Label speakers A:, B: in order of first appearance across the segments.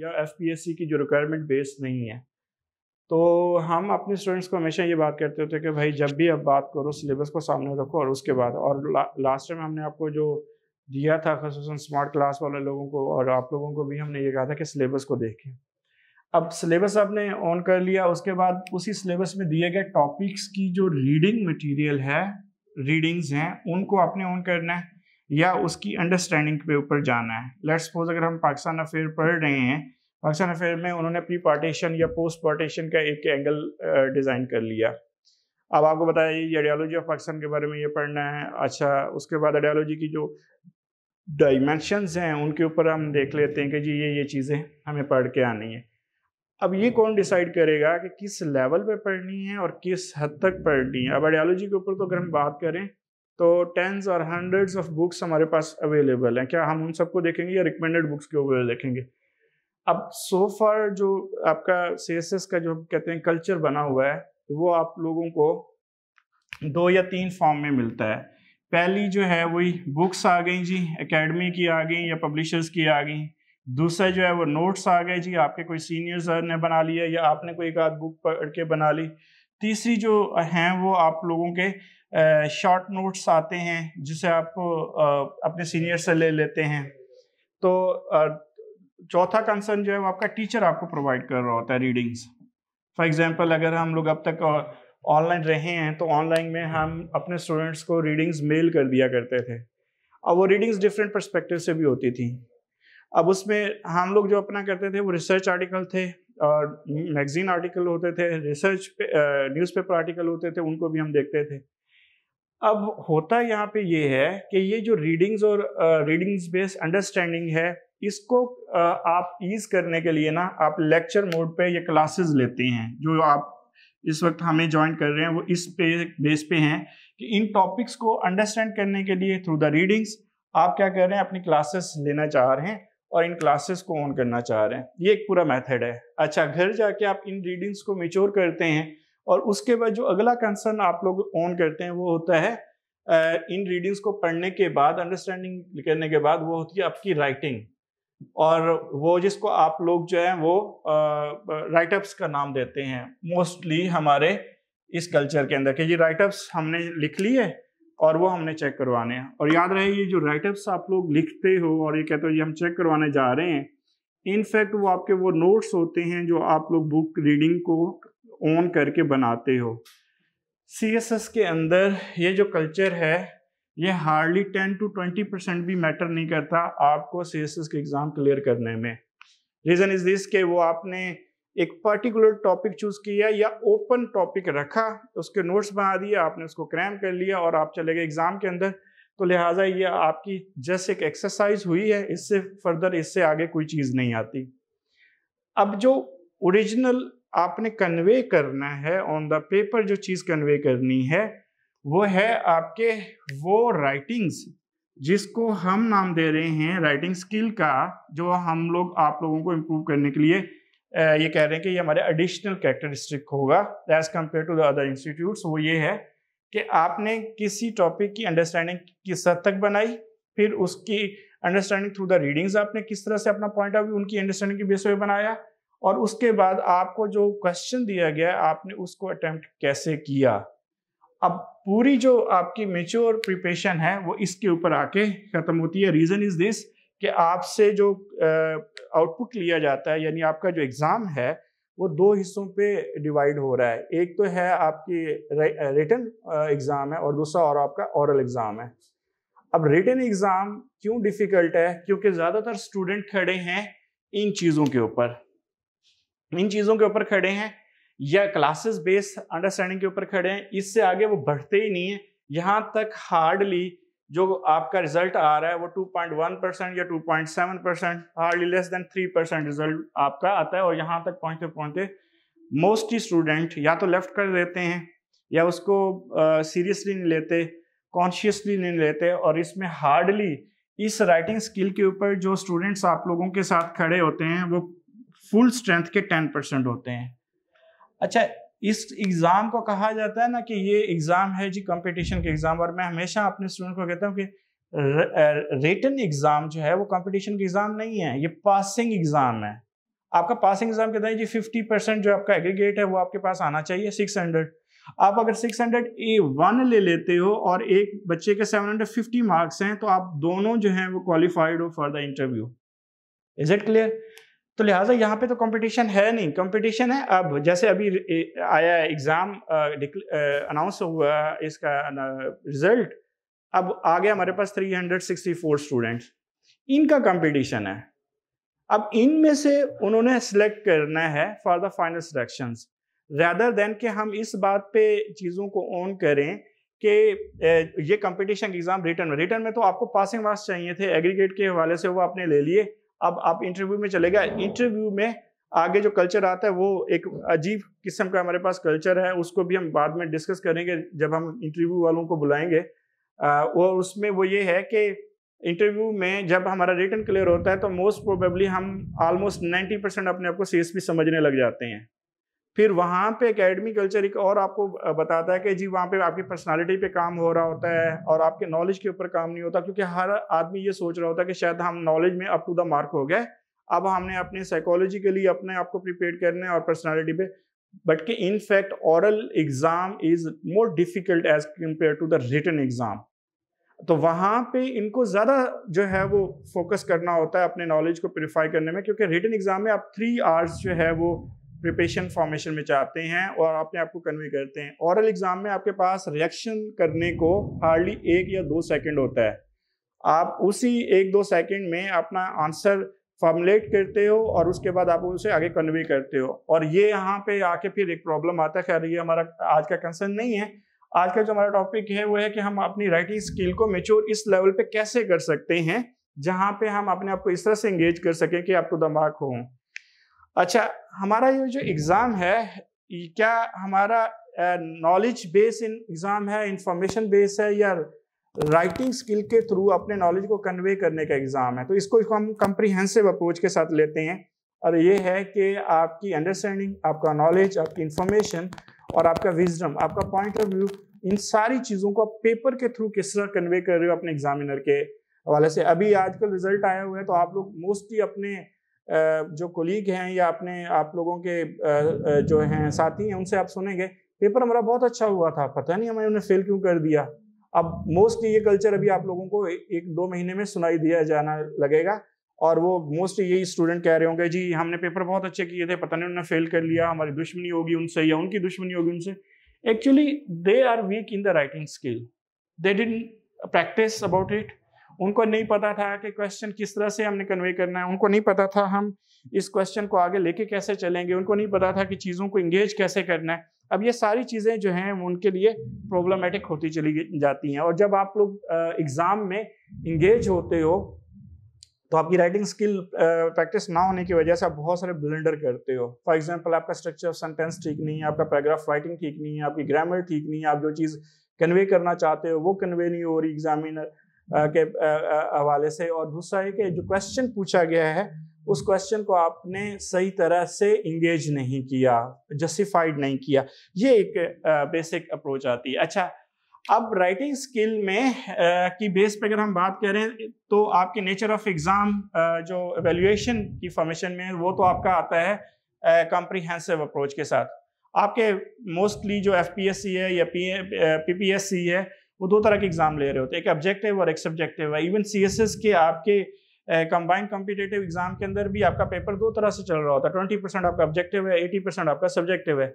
A: या एफ की जो रिक्वायरमेंट बेस्ड नहीं है तो हम अपने स्टूडेंट्स को हमेशा ये बात करते होते कि भाई जब भी आप बात करो सिलेबस को सामने रखो और उसके बाद और ला, लास्ट टाइम हमने आपको जो दिया था खसूस स्मार्ट क्लास वाले लोगों को और आप लोगों को भी हमने ये कहा था कि सिलेबस को देखें अब सिलेबस आपने ऑन कर लिया उसके बाद उसी सिलेबस में दिए गए टॉपिक्स की जो रीडिंग मटीरियल है रीडिंग्स हैं उनको आपने ऑन करना है या उसकी अंडरस्टैंडिंग पे ऊपर जाना है लेट्स सपोज अगर हम पाकिस्तान अफेयर पढ़ रहे हैं फंक्शन अफेयर में उन्होंने अपनी पार्टीशन या पोस्ट पार्टीशन का एक एंगल डिज़ाइन कर लिया अब आपको बताया ये आइडियालॉजी ऑफ फंक्शन के बारे में ये पढ़ना है अच्छा उसके बाद आइडियालॉजी की जो डाइमेंशंस हैं उनके ऊपर हम देख लेते हैं कि जी ये ये चीज़ें हमें पढ़ के आनी है अब ये कौन डिसाइड करेगा कि किस लेवल पे पढ़नी है और किस हद तक पढ़नी है अब आइडियालॉजी के ऊपर तो अगर हम बात करें तो टेंस और हंड्रेड्स ऑफ बुक्स हमारे पास अवेलेबल हैं क्या हम उन सबको देखेंगे या रिकमेंडेड बुक्स के ऊपर देखेंगे अब सो फार जो आपका सी का जो कहते हैं कल्चर बना हुआ है वो आप लोगों को दो या तीन फॉर्म में मिलता है पहली जो है वही बुक्स आ गई जी एकेडमी की आ गई या पब्लिशर्स की आ गई दूसरा जो है वो नोट्स आ गए जी आपके कोई सीनियर सर ने बना लिया या आपने कोई एक आध बुक पढ़ के बना ली तीसरी जो हैं वो आप लोगों के शॉर्ट नोट्स आते हैं जिसे आप अपने सीनियर से ले लेते हैं तो चौथा कंसर्न जो है वो आपका टीचर आपको प्रोवाइड कर रहा होता है रीडिंग्स फॉर एग्जाम्पल अगर हम लोग अब तक ऑनलाइन रहे हैं तो ऑनलाइन में हम अपने स्टूडेंट्स को रीडिंग्स मेल कर दिया करते थे और वो रीडिंग्स डिफरेंट परस्पेक्टिव से भी होती थी अब उसमें हम लोग जो अपना करते थे वो रिसर्च आर्टिकल थे और मैगजीन आर्टिकल होते थे रिसर्च न्यूज़पेपर आर्टिकल होते थे उनको भी हम देखते थे अब होता यहाँ पे ये है कि ये जो रीडिंग्स और रीडिंग्स बेस्ड अंडरस्टैंडिंग है इसको आप ईज करने के लिए ना आप लेक्चर मोड पे ये क्लासेस लेते हैं जो आप इस वक्त हमें ज्वाइन कर रहे हैं वो इस पे बेस पे हैं कि इन टॉपिक्स को अंडरस्टैंड करने के लिए थ्रू द रीडिंग्स आप क्या कर रहे हैं अपनी क्लासेस लेना चाह रहे हैं और इन क्लासेस को ऑन करना चाह रहे हैं ये एक पूरा मेथड है अच्छा घर जाके आप इन रीडिंग्स को मेच्योर करते हैं और उसके बाद जो अगला कंसर्न आप लोग ऑन करते हैं वो होता है इन रीडिंग्स को पढ़ने के बाद अंडरस्टैंडिंग करने के बाद वो होती है आपकी राइटिंग और वो जिसको आप लोग जो है वो राइटअप्स का नाम देते हैं मोस्टली हमारे इस कल्चर के अंदर कि ये राइटअप्स हमने लिख ली है और वो हमने चेक करवाने हैं और याद रहे ये जो राइटअप्स आप लोग लिखते हो और ये कहते हो ये हम चेक करवाने जा रहे हैं इनफैक्ट वो आपके वो नोट्स होते हैं जो आप लोग बुक रीडिंग को ऑन करके बनाते हो सी के अंदर ये जो कल्चर है ये hardly ten to twenty percent भी मैटर नहीं करता आपको सी एस एस के एग्ज़ाम क्लियर करने में रीज़न इज़ दिस के वो आपने एक पर्टिकुलर टॉपिक चूज़ किया या ओपन टॉपिक रखा उसके नोट्स बना दिए आपने उसको क्रैम कर लिया और आप चले गए एग्ज़ाम के अंदर तो लिहाजा ये आपकी जस्ट एक एक्सरसाइज हुई है इससे फर्दर इससे आगे कोई चीज़ नहीं आती अब जो ओरिजिनल आपने कन्वे करना है ऑन द पेपर जो चीज़ कन्वे करनी है वो है आपके वो राइटिंग्स जिसको हम नाम दे रहे हैं राइटिंग स्किल का जो हम लोग आप लोगों को इम्प्रूव करने के लिए ये कह रहे हैं कि ये हमारे एडिशनल कैरेक्टरिस्टिक होगा as compare to the other institute वो ये है कि आपने किसी टॉपिक की अंडरस्टैंडिंग किस हद तक बनाई फिर उसकी अंडरस्टैंडिंग थ्रू द रीडिंग्स आपने किस तरह से अपना पॉइंट ऑफ व्यू उनकी अंडरस्टैंडिंग के बेस पर बनाया और उसके बाद आपको जो क्वेश्चन दिया गया आपने उसको अटेम्प्ट कैसे किया अब पूरी जो आपकी मेच्योर प्रिपेशन है वो इसके ऊपर आके ख़त्म होती है रीज़न इज़ दिस कि आपसे जो आउटपुट लिया जाता है यानी आपका जो एग्ज़ाम है वो दो हिस्सों पे डिवाइड हो रहा है एक तो है आपकी रिटर्न एग्ज़ाम है और दूसरा और आपका औरल एग्ज़ाम है अब रिटर्न एग्ज़ाम क्यों डिफ़िकल्ट है क्योंकि ज़्यादातर स्टूडेंट खड़े हैं इन चीज़ों के ऊपर इन चीज़ों के ऊपर खड़े हैं या क्लासेस बेस्ड अंडरस्टैंडिंग के ऊपर खड़े हैं इससे आगे वो बढ़ते ही नहीं है यहाँ तक हार्डली जो आपका रिजल्ट आ रहा है वो 2.1 परसेंट या 2.7 percent hardly less than 3 percent result आपका आता है और यहाँ तक पहुँचते पहुँचते मोस्ट ही स्टूडेंट या तो लेफ्ट कर देते हैं या उसको सीरियसली नहीं लेते कॉन्शियसली नहीं लेते और इसमें हार्डली इस राइटिंग स्किल के ऊपर जो स्टूडेंट्स आप लोगों के साथ खड़े होते हैं वो फुल स्ट्रेंथ के टेन परसेंट होते हैं अच्छा इस एग्ज़ाम को कहा जाता है ना कि ये एग्ज़ाम है जी कंपटीशन के एग्ज़ाम और मैं हमेशा अपने स्टूडेंट को कहता हूँ कि रिटर्न एग्ज़ाम जो है वो कंपटीशन के एग्ज़ाम नहीं है ये पासिंग एग्ज़ाम है आपका पासिंग एग्ज़ाम कहता है जी फिफ्टी परसेंट जो आपका एग्रीगेट है वो आपके पास आना चाहिए सिक्स हंड्रेड आप अगर 600 ए वन ले लेते हो और एक बच्चे के 750 मार्क्स हैं तो आप दोनों जो हैं वो क्वालिफाइड हो for the interview is it clear तो लिहाजा यहाँ पे तो कंपटीशन है नहीं कंपटीशन है अब जैसे अभी आया एग्ज़ाम अनाउंस हुआ इसका रिजल्ट अब आ गया हमारे पास 364 स्टूडेंट्स इनका कंपटीशन है अब इनमें से उन्होंने सेलेक्ट करना है for the final selection rather than कि हम इस बात पे चीज़ों को ऑन करें कि ये कंपटीशन एग्ज़ाम रिटर्न में रिटर्न में तो आपको पासिंग मार्क्स चाहिए थे एग्रीगेट के हवाले से वो आपने ले लिए अब आप इंटरव्यू में चले गए इंटरव्यू में आगे जो कल्चर आता है वो एक अजीब किस्म का हमारे पास कल्चर है उसको भी हम बाद में डिस्कस करेंगे जब हम इंटरव्यू वालों को बुलाएंगे और उसमें वो ये है कि इंटरव्यू में जब हमारा रिटर्न क्लियर होता है तो मोस्ट प्रोबेबली हम ऑलमोस्ट 90 परसेंट अपने आप को सीएसपी समझने लग जाते हैं फिर वहाँ पे एकेडमी कल्चर एक और आपको बताता है कि जी वहाँ पे आपकी पर्सनालिटी पे काम हो रहा होता है और आपके नॉलेज के ऊपर काम नहीं होता क्योंकि हर आदमी ये सोच रहा होता है कि शायद हम नॉलेज में अप टू द मार्क हो गए अब हमने अपने साइकोलॉजी के लिए अपने आप को प्रिपेयर करने और पर्सनैलिटी पे बट कि in fact oral exam is more difficult as compare to the return exam तो वहाँ पे इनको ज़्यादा जो है वो फोकस करना होता है अपने नॉलेज को प्योरीफाई करने में क्योंकि रिटर्न एग्ज़ाम में आप थ्री आवर्स जो है वो प्रिपरेशन फॉर्मेशन में चाहते हैं और अपने आप को कन्वे करते हैं औरल एग्ज़ाम में आपके पास रिएक्शन करने को हार्डली एक या दो सेकंड होता है आप उसी एक दो सेकंड में अपना आंसर फॉर्मुलेट करते हो और उसके बाद आप उसे आगे कन्वे करते हो और ये यहाँ पे आके फिर एक प्रॉब्लम आता है खैर ये हमारा आज का कंसर्न नहीं है आज का जो हमारा टॉपिक है वो है कि हम अपनी राइटिंग स्किल को मेच्योर इस लेवल पे कैसे कर सकते हैं जहाँ पे हम अपने आप को इस तरह से एंगेज कर सकें कि आपको दिमाग हो अच्छा हमारा ये जो एग्ज़ाम है क्या हमारा नॉलेज बेस इन एग्ज़ाम है इंफॉर्मेशन बेस है या राइटिंग स्किल के थ्रू अपने नॉलेज को कन्वे करने का एग्ज़ाम है तो इसको इसको हम कंप्रीहेंसिव अप्रोच के साथ लेते हैं और ये है कि आपकी अंडरस्टैंडिंग आपका नॉलेज आपकी इंफॉर्मेशन और आपका विजडम आपका पॉइंट ऑफ व्यू इन सारी चीज़ों को आप पेपर के थ्रू किस तरह कन्वे कर रहे हो अपने एग्जामिनर के हवाले से अभी आजकल रिजल्ट आया हुआ है तो आप लोग मोस्टली अपने जो कोलीग हैं या अपने आप लोगों के जो हैं साथी हैं उनसे आप सुनेंगे पेपर हमारा बहुत अच्छा हुआ था पता नहीं हमें उन्हें फेल क्यों कर दिया अब मोस्टली ये कल्चर अभी आप लोगों को एक दो महीने में सुनाई दिया जाना लगेगा और वो मोस्टली यही स्टूडेंट कह रहे होंगे जी हमने पेपर बहुत अच्छे किए थे पता नहीं उन्होंने फेल कर लिया हमारी दुश्मनी होगी उनसे या उनकी दुश्मनी होगी उनसे actually they are weak in the writing skill they didn't practice about it उनको नहीं पता था कि क्वेश्चन किस तरह से हमने कन्वे करना है उनको नहीं पता था हम इस क्वेश्चन को आगे लेके कैसे चलेंगे उनको नहीं पता था कि चीज़ों को इंगेज कैसे करना है अब ये सारी चीज़ें जो हैं उनके लिए प्रॉब्लमेटिक होती चली जाती हैं और जब आप लोग एग्ज़ाम में इंगेज होते हो तो आपकी राइटिंग स्किल प्रैक्टिस ना होने की वजह से आप बहुत सारे ब्लेंडर करते हो फॉर एग्जाम्पल आपका स्ट्रक्चर ऑफ सेंटेंस ठीक नहीं है आपका पैराग्राफ राइटिंग ठीक नहीं है आपकी ग्रामर ठीक नहीं है आप जो चीज़ कन्वे करना चाहते हो वो कन्वे नहीं हो रही एग्जामिनर के हवाले से और दूसरा है कि जो क्वेश्चन पूछा गया है उस क्वेश्चन को आपने सही तरह से इंगेज नहीं किया जस्टिफाइड नहीं किया ये एक बेसिक अप्रोच आती है अच्छा अब राइटिंग स्किल में की बेस पर अगर हम बात करें तो आपके नेचर ऑफ एग्ज़ाम जो एवेल्यूएशन की फॉर्मेशन में वो तो आपका आता है कॉम्प्रीहेंसिव अप्रोच के साथ आपके मोस्टली जो एफ है या पी पी है वो दो तरह के एग्जाम ले रहे होते हैं एक ऑब्जेक्टिव और एक सब्जेक्टिव है इवन सी के आपके कंबाइंड कॉम्पिटेटिव एग्जाम के अंदर भी आपका पेपर दो तरह से चल रहा होता है ट्वेंटी परसेंट आपका ऑब्जेक्टिव है एटी परसेंट आपका सब्जेक्टिव है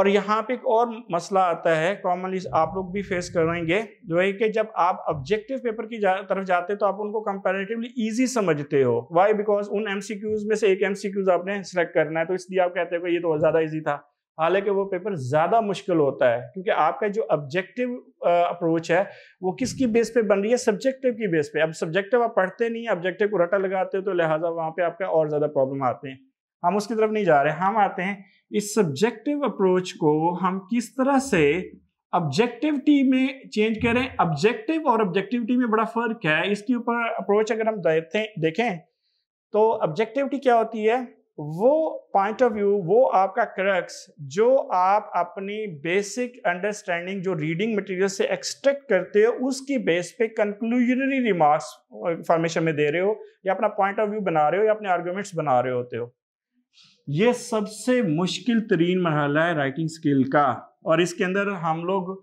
A: और यहाँ पे एक और मसला आता है कॉमनली आप लोग भी फेस करेंगे जो है कि जब आप ऑब्जेक्टिव पेपर की जा, तरफ जाते हो तो आप उनको कंपेरेटिवली इजी समझते हो वाई बिकॉज उन एमसीक्यूज में से एक एमसीक्यूज आपने सेलेक्ट करना है तो इसलिए आप कहते हो ये तो ज़्यादा ईजी था हालांकि वो पेपर ज़्यादा मुश्किल होता है क्योंकि आपका जो ऑब्जेक्टिव अप्रोच है वो किसकी बेस पे बन रही है सब्जेक्टिव की बेस पे अब सब्जेक्टिव आप पढ़ते नहीं ऑब्जेक्टिव को रटा लगाते हो तो लिहाजा वहाँ पे आपका और ज़्यादा प्रॉब्लम आते हैं हम उसकी तरफ नहीं जा रहे हम आते हैं इस सब्जेक्टिव अप्रोच को हम किस तरह से ऑब्जेक्टिविटी में चेंज करें ऑब्जेक्टिव और ऑब्जेक्टिविटी में बड़ा फर्क है इसके ऊपर अप्रोच अगर हम देखें तो ऑब्जेक्टिविटी क्या होती है वो पॉइंट ऑफ व्यू वो आपका क्रक्स जो आप अपनी बेसिक अंडरस्टैंडिंग जो रीडिंग मटेरियल से एक्सट्रैक्ट करते हो उसकी बेस पे कंक्लूजनरी रिमार्क्स इंफॉर्मेशन में दे रहे हो या अपना पॉइंट ऑफ व्यू बना रहे हो या अपने आर्ग्यूमेंट्स बना रहे होते हो ये सबसे मुश्किल तरीन मरहला है राइटिंग स्किल का और इसके अंदर हम लोग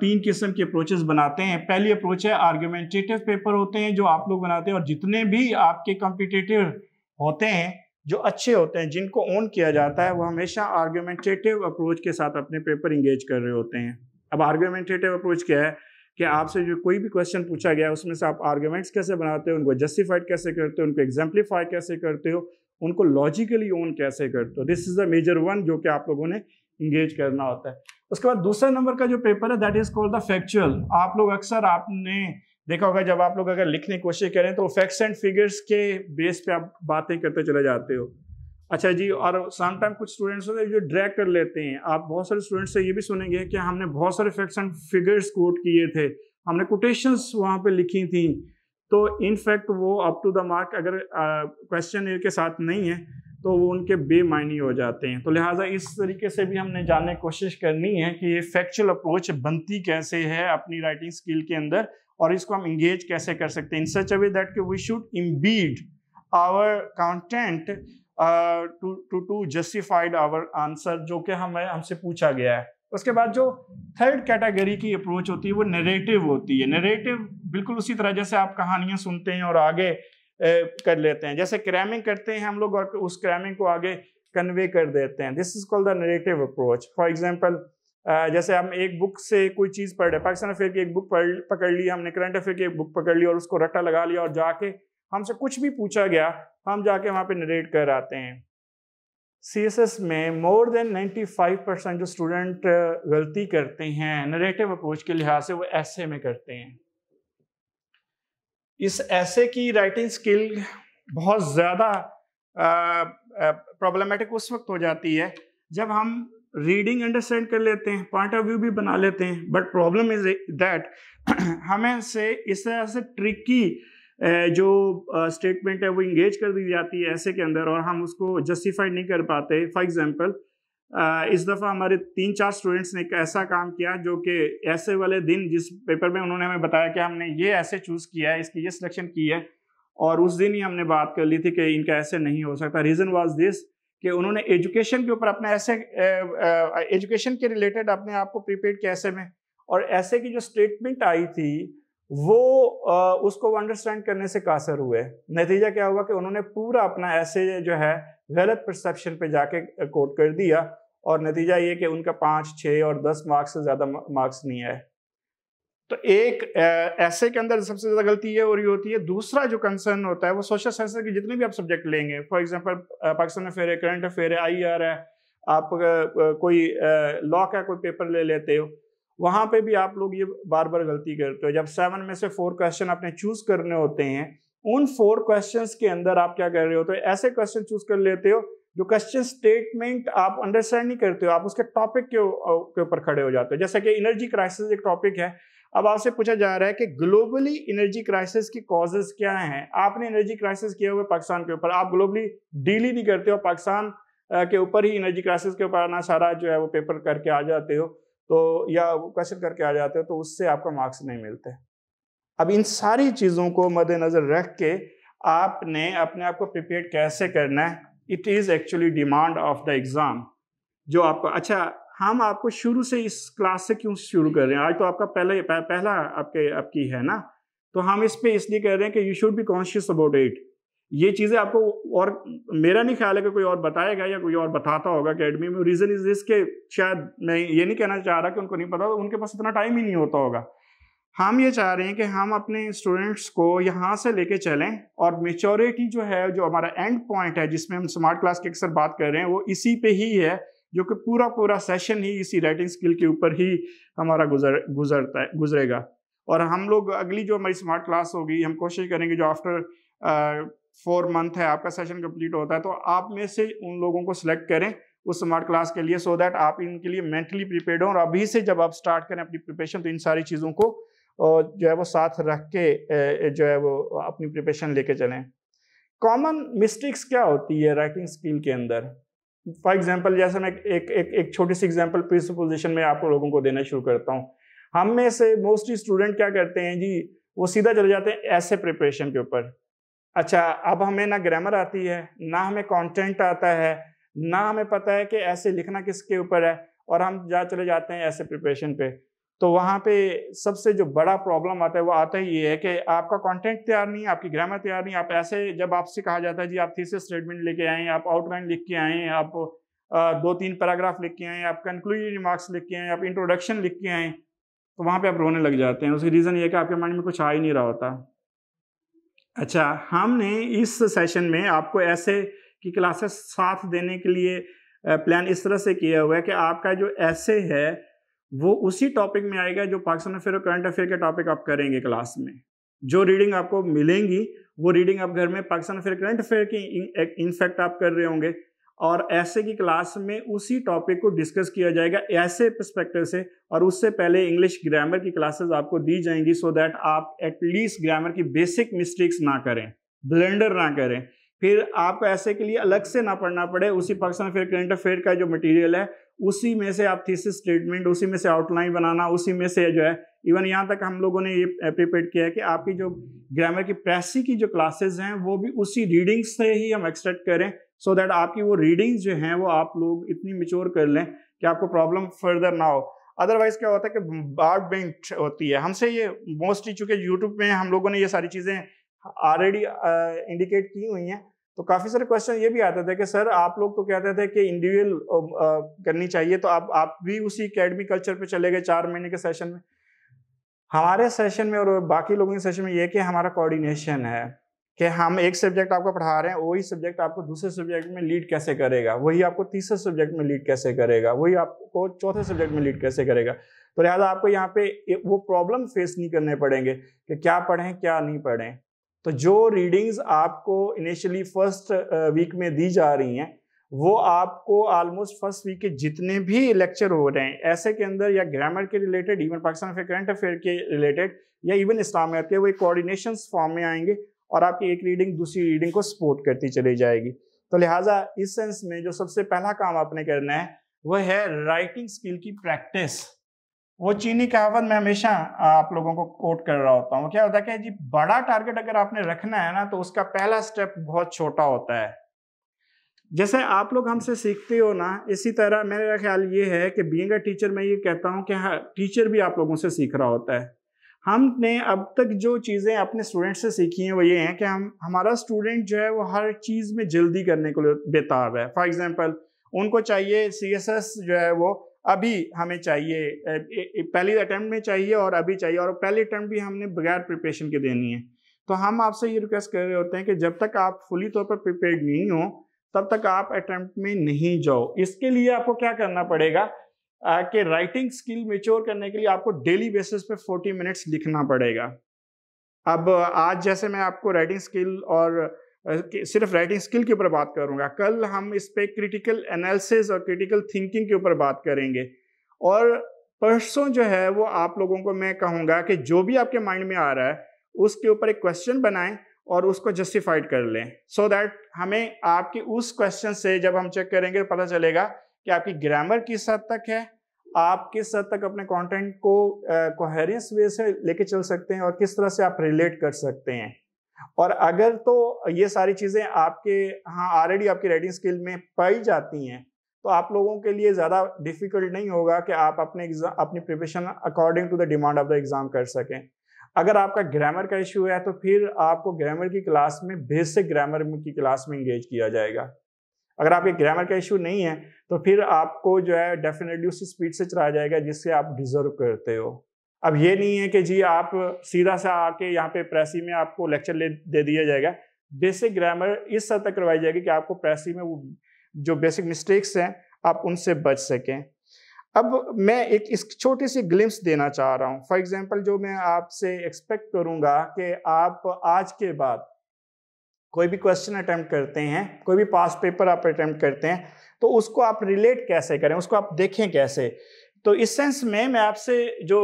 A: तीन किस्म के अप्रोचेस बनाते हैं पहली अप्रोच है आर्ग्यूमेंटेटिव पेपर होते हैं जो आप लोग बनाते हैं और जितने भी आपके कॉम्पिटेटिव होते हैं जो अच्छे होते हैं जिनको ओन किया जाता है वो हमेशा आर्ग्यूमेंटेटिव अप्रोच के साथ अपने पेपर इंगेज कर रहे होते हैं अब आर्ग्यूमेंटेटिव अप्रोच क्या है कि आपसे जो कोई भी क्वेश्चन पूछा गया उसमें से आप आर्ग्यूमेंट्स कैसे बनाते हो उनको जस्टिफाइड कैसे करते हो उनको एग्जाम्पलीफाई कैसे करते हो उनको लॉजिकली ओन कैसे करते हो this is the major one जो कि आप लोगों ने इंगेज करना होता है उसके बाद दूसरा नंबर का जो पेपर है that is called the factual आप लोग अक्सर आपने देखा होगा जब आप लोग अगर लिखने की कोशिश करें तो फैक्ट्स एंड फिगर्स के बेस पे आप बातें करते चले जाते हो अच्छा जी और सम टाइम कुछ स्टूडेंट्स होते हैं जो ड्रैग कर लेते हैं आप बहुत सारे स्टूडेंट्स से ये भी सुनेंगे कि हमने बहुत सारे फैक्ट्स एंड फिगर्स कोट किए थे हमने कोटेशंस वहाँ पे लिखी थी तो इनफैक्ट वो अप टू द मार्क अगर क्वेश्चन के साथ नहीं है तो वो उनके बेमायनी हो जाते हैं तो लिहाजा इस तरीके से भी हमने जानने की कोशिश करनी है कि ये फैक्चुअल अप्रोच बनती कैसे है अपनी राइटिंग स्किल के अंदर और इसको हम इंगेज कैसे कर सकते हैं in such a way that we should embed our content to to justified our answer जो कि हमें हमसे पूछा गया है उसके बाद जो थर्ड कैटेगरी की अप्रोच होती है वो नरेटिव होती है नरेटिव बिल्कुल उसी तरह जैसे आप कहानियां सुनते हैं और आगे ए, uh, कर लेते हैं जैसे क्रैमिंग करते हैं हम लोग और उस क्रैमिंग को आगे कन्वे कर देते हैं this is called the narrative approach for example जैसे हम एक बुक से कोई चीज़ पढ़ रहे पाकिस्तान अफेयर की एक बुक पकड़ ली हमने करंट अफेयर की एक बुक पकड़ ली और उसको रट्टा लगा लिया और जाके हमसे कुछ भी पूछा गया हम जाके वहाँ पे नरेट कर आते हैं सी में मोर देन 95 परसेंट जो स्टूडेंट गलती करते हैं नरेटिव अप्रोच के लिहाज से वो ऐसे में करते हैं इस ऐसे की राइटिंग स्किल बहुत ज़्यादा प्रॉब्लमेटिक उस वक्त हो जाती है जब हम रीडिंग अंडरस्टैंड कर लेते हैं पॉइंट ऑफ व्यू भी बना लेते हैं बट प्रॉब्लम इज दैट हमें से इस तरह से ट्रिकी जो स्टेटमेंट है वो इंगेज कर दी जाती है ऐसे के अंदर और हम उसको जस्टिफाई नहीं कर पाते फॉर एग्जांपल इस दफ़ा हमारे तीन चार स्टूडेंट्स ने एक ऐसा काम किया जो कि ऐसे वाले दिन जिस पेपर में उन्होंने हमें बताया कि हमने ये ऐसे चूज़ किया है इसकी ये सिलेक्शन की है और उस दिन ही हमने बात कर ली थी कि इनका ऐसे नहीं हो सकता रीज़न वॉज दिस कि उन्होंने एजुकेशन के ऊपर अपना ऐसे एजुकेशन के रिलेटेड अपने आप को प्रीपेड किया ऐसे में और ऐसे की जो स्टेटमेंट आई थी वो आ, उसको अंडरस्टैंड करने से कासर हुए नतीजा क्या हुआ कि उन्होंने पूरा अपना ऐसे जो है गलत परसेप्शन पे जाके कोट कर दिया और नतीजा ये कि उनका पाँच छः और दस मार्क्स से ज़्यादा मार्क्स नहीं आए तो एक ऐसे के अंदर सबसे ज़्यादा गलती ये हो रही होती है दूसरा जो कंसर्न होता है वो सोशल साइंस के जितने भी आप सब्जेक्ट लेंगे फॉर एग्जांपल पाकिस्तान अफेयर है करंट अफेयर है आई आर है आप कोई लॉ का कोई पेपर ले लेते हो वहाँ पे भी आप लोग ये बार बार गलती करते हो जब सेवन में से फोर क्वेश्चन आपने चूज करने होते हैं उन फोर क्वेश्चन के अंदर आप क्या कर रहे हो तो ऐसे क्वेश्चन चूज कर लेते हो जो क्वेश्चन स्टेटमेंट आप अंडरस्टैंड नहीं करते हो आप उसके टॉपिक के ऊपर खड़े हो जाते हो जैसे कि एनर्जी क्राइसिस एक टॉपिक है अब आपसे पूछा जा रहा है कि ग्लोबली एनर्जी क्राइसिस की कॉजेस क्या हैं आपने एनर्जी क्राइसिस किए हुए पाकिस्तान के ऊपर आप ग्लोबली डील ही नहीं करते हो पाकिस्तान के ऊपर ही एनर्जी क्राइसिस के ऊपर ना सारा जो है वो पेपर करके आ जाते हो तो या क्वेश्चन करके आ जाते हो तो उससे आपका मार्क्स नहीं मिलते अब इन सारी चीज़ों को मद्देनज़र रख के आपने अपने आप को प्रिपेयर कैसे करना है it is actually demand of the exam जो आपको अच्छा हम आपको शुरू से इस क्लास से क्यों शुरू कर रहे हैं आज तो आपका पहले पह, पहला आपके आपकी है ना तो हम इस पर इसलिए कह रहे हैं कि you should be conscious about it ये चीज़ें आपको और मेरा नहीं ख्याल है कि कोई और बताएगा या कोई और बताता होगा अकेडमी में रीज़न इज दिस के शायद मैं ये नहीं कहना चाह रहा कि उनको नहीं पता उनके पास इतना टाइम ही नहीं होता होगा हम ये चाह रहे हैं कि हम अपने स्टूडेंट्स को यहाँ से लेके चलें और मेचोरिटी जो है जो हमारा एंड पॉइंट है जिसमें हम स्मार्ट क्लास की अक्सर बात कर रहे हैं वो इसी पे ही है जो कि पूरा पूरा सेशन ही इसी राइटिंग स्किल के ऊपर ही हमारा गुजर गुजरता है गुजरेगा और हम लोग अगली जो हमारी स्मार्ट क्लास होगी हम कोशिश करेंगे जो आफ्टर फोर मंथ है आपका सेशन कंप्लीट होता है तो आप में से उन लोगों को सिलेक्ट करें उस स्मार्ट क्लास के लिए सो so दैट आप इनके लिए मेंटली प्रिपेयर हों और अभी से जब आप स्टार्ट करें अपनी प्रिपरेशन तो इन सारी चीज़ों को जो है वो साथ रख के जो है वो अपनी प्रिपरेशन लेके चलें कॉमन मिस्टेक्स क्या होती है राइटिंग स्किल के अंदर फॉर एग्जाम्पल जैसे मैं एक एक एक छोटी सी एग्जाम्पल पोजिशन में आपको लोगों को देना शुरू करता हूँ हम में से मोस्टली स्टूडेंट क्या करते हैं जी वो सीधा चले जाते हैं ऐसे प्रिपरेशन के ऊपर अच्छा अब हमें ना ग्रामर आती है ना हमें कंटेंट आता है ना हमें पता है कि ऐसे लिखना किसके ऊपर है और हम जा चले जाते हैं ऐसे प्रिपरेशन पे तो वहाँ पे सबसे जो बड़ा प्रॉब्लम आता है वो आता ही ये है कि आपका कंटेंट तैयार नहीं है आपकी ग्रामर तैयार नहीं आप ऐसे जब आपसे कहा जाता है जी आप थीसिस स्टेटमेंट लेके आए आप आउटलाइन लिख के आए आप दो तीन पैराग्राफ लिख के आए आप कंक्लूजन रिमार्क्स लिख के आए आप इंट्रोडक्शन लिख के आए तो वहाँ पर आप रोने लग जाते हैं उसकी रीज़न ये कि आपके माइंड में कुछ आ ही नहीं रहा होता अच्छा हमने इस सेशन में आपको ऐसे की क्लासेस साथ देने के लिए प्लान इस तरह से किया हुआ है कि आपका जो ऐसे है वो उसी टॉपिक में आएगा जो पाकिस्तान अफेयर और करंट अफेयर के टॉपिक आप करेंगे क्लास में जो रीडिंग आपको मिलेंगी वो रीडिंग आप घर में पाकिस्तान अफेयर करंट अफेयर की इनफैक्ट आप कर रहे होंगे और ऐसे की क्लास में उसी टॉपिक को डिस्कस किया जाएगा ऐसे पर्सपेक्टिव से और उससे पहले इंग्लिश ग्रामर की क्लासेस आपको दी जाएंगी सो so दैट आप एटलीस्ट ग्रामर की बेसिक मिस्टेक्स ना करें ब्लेंडर ना करें फिर आपको ऐसे के लिए अलग से ना पढ़ना पड़े उसी पर्सन फिर करंट अफेयर का जो मटेरियल है उसी में से आप थीसिस स्टेटमेंट उसी में से आउटलाइन बनाना उसी में से जो है इवन यहाँ तक हम लोगों ने ये प्रिपेयर किया है कि आपकी जो ग्रामर की प्रेसी की जो क्लासेस हैं वो भी उसी रीडिंग्स से ही हम एक्सट्रैक्ट करें सो so दैट आपकी वो रीडिंग्स जो हैं वो आप लोग इतनी मिच्योर कर लें कि आपको प्रॉब्लम फर्दर ना हो अदरवाइज क्या होता है कि बार बैंक होती है हमसे ये मोस्टली चूंकि यूट्यूब में हम लोगों ने ये सारी चीज़ें ऑलरेडी इंडिकेट uh, की हुई हैं तो काफ़ी सारे क्वेश्चन ये भी आते थे कि सर आप लोग तो कहते थे कि इंडिविजुअल um, uh, करनी चाहिए तो आप आप भी उसी अकेडमी कल्चर पे चले गए चार महीने के सेशन में हमारे सेशन में और बाकी लोगों के सेशन में ये कि हमारा कोऑर्डिनेशन है कि हम एक सब्जेक्ट आपको पढ़ा रहे हैं वही सब्जेक्ट आपको दूसरे सब्जेक्ट में लीड कैसे करेगा वही आपको तीसरे सब्जेक्ट में लीड कैसे करेगा वही आपको चौथे सब्जेक्ट में लीड कैसे करेगा तो लिहाजा आपको यहाँ पे वो प्रॉब्लम फेस नहीं करने पड़ेंगे कि क्या पढ़ें क्या नहीं पढ़ें तो जो रीडिंग्स आपको इनिशियली फर्स्ट वीक में दी जा रही हैं वो आपको ऑलमोस्ट फर्स्ट वीक के जितने भी लेक्चर हो रहे हैं ऐसे के अंदर या ग्रामर के related even Pakistan affair current affair के रिलेटेड या इवन इस्लामिया के वो एक कोऑर्डिनेशन फॉर्म में आएंगे और आपकी एक रीडिंग दूसरी रीडिंग को सपोर्ट करती चली जाएगी तो लिहाजा इस सेंस में जो सबसे पहला काम आपने करना है वह है राइटिंग स्किल की प्रैक्टिस वो चीनी कहावत मैं हमेशा आप लोगों को कोट कर रहा होता हूँ क्या होता है जी बड़ा टारगेट अगर आपने रखना है ना तो उसका पहला स्टेप बहुत छोटा होता है जैसे आप लोग हमसे सीखते हो ना इसी तरह मेरा ख्याल ये है कि बी अ टीचर मैं ये कहता हूँ कि हाँ, टीचर भी आप लोगों से सीख रहा होता है हमने अब तक जो चीज़ें अपने स्टूडेंट से सीखी हैं वो ये हैं कि हम हमारा स्टूडेंट जो है वो हर चीज़ में जल्दी करने को बेताब है फॉर एग्ज़ाम्पल उनको चाहिए सी जो है वो अभी हमें चाहिए पहली अटैम्प्ट में चाहिए और अभी चाहिए और पहली अटैम्प्ट भी हमने बगैर प्रिपरेशन के देनी है तो हम आपसे ये रिक्वेस्ट कर रहे होते हैं कि जब तक आप फुली तौर पर प्रिपेयर नहीं हो तब तक आप अटैम्प्ट में नहीं जाओ इसके लिए आपको क्या करना पड़ेगा कि राइटिंग स्किल मेच्योर करने के लिए आपको डेली बेसिस पे 40 मिनट्स लिखना पड़ेगा अब आज जैसे मैं आपको राइटिंग स्किल और सिर्फ राइटिंग स्किल के ऊपर बात करूंगा कल हम इस पर क्रिटिकल एनालिसिस और क्रिटिकल थिंकिंग के ऊपर बात करेंगे और परसों जो है वो आप लोगों को मैं कहूँगा कि जो भी आपके माइंड में आ रहा है उसके ऊपर एक क्वेश्चन बनाएं और उसको जस्टिफाइड कर लें सो so दैट हमें आपके उस क्वेश्चन से जब हम चेक करेंगे तो पता चलेगा कि आपकी ग्रामर किस हद तक है आप किस हद तक अपने कंटेंट को uh, वे से लेके चल सकते हैं और किस तरह से आप रिलेट कर सकते हैं और अगर तो ये सारी चीज़ें आपके हाँ ऑलरेडी आपकी राइटिंग स्किल में पाई जाती हैं तो आप लोगों के लिए ज़्यादा डिफिकल्ट नहीं होगा कि आप अपने अपनी preparation according to the demand of the exam कर सकें अगर आपका ग्रामर का इशू है तो फिर आपको ग्रामर की क्लास में बेसिक ग्रामर की क्लास में इंगेज किया जाएगा अगर आपके ग्रामर का इशू नहीं है तो फिर आपको जो है डेफिनेटली उसी स्पीड से चलाया जाएगा जिससे आप डिजर्व करते हो अब ये नहीं है कि जी आप सीधा सा आके यहाँ पे प्रेसी e में आपको लेक्चर ले दे दिया जाएगा बेसिक ग्रामर इस हद तक करवाई जाएगी कि आपको प्रेसी e में वो जो बेसिक मिस्टेक्स हैं आप उनसे बच सकें अब मैं एक इस छोटी सी ग्लिम्स देना चाह रहा हूँ फॉर एग्जाम्पल जो मैं आपसे एक्सपेक्ट करूँगा कि आप आज के बाद कोई भी क्वेश्चन अटैम्प्ट करते हैं कोई भी पास पेपर आप अटैम्प्ट करते हैं तो उसको आप रिलेट कैसे करें उसको आप देखें कैसे तो इस सेंस में मैं आपसे जो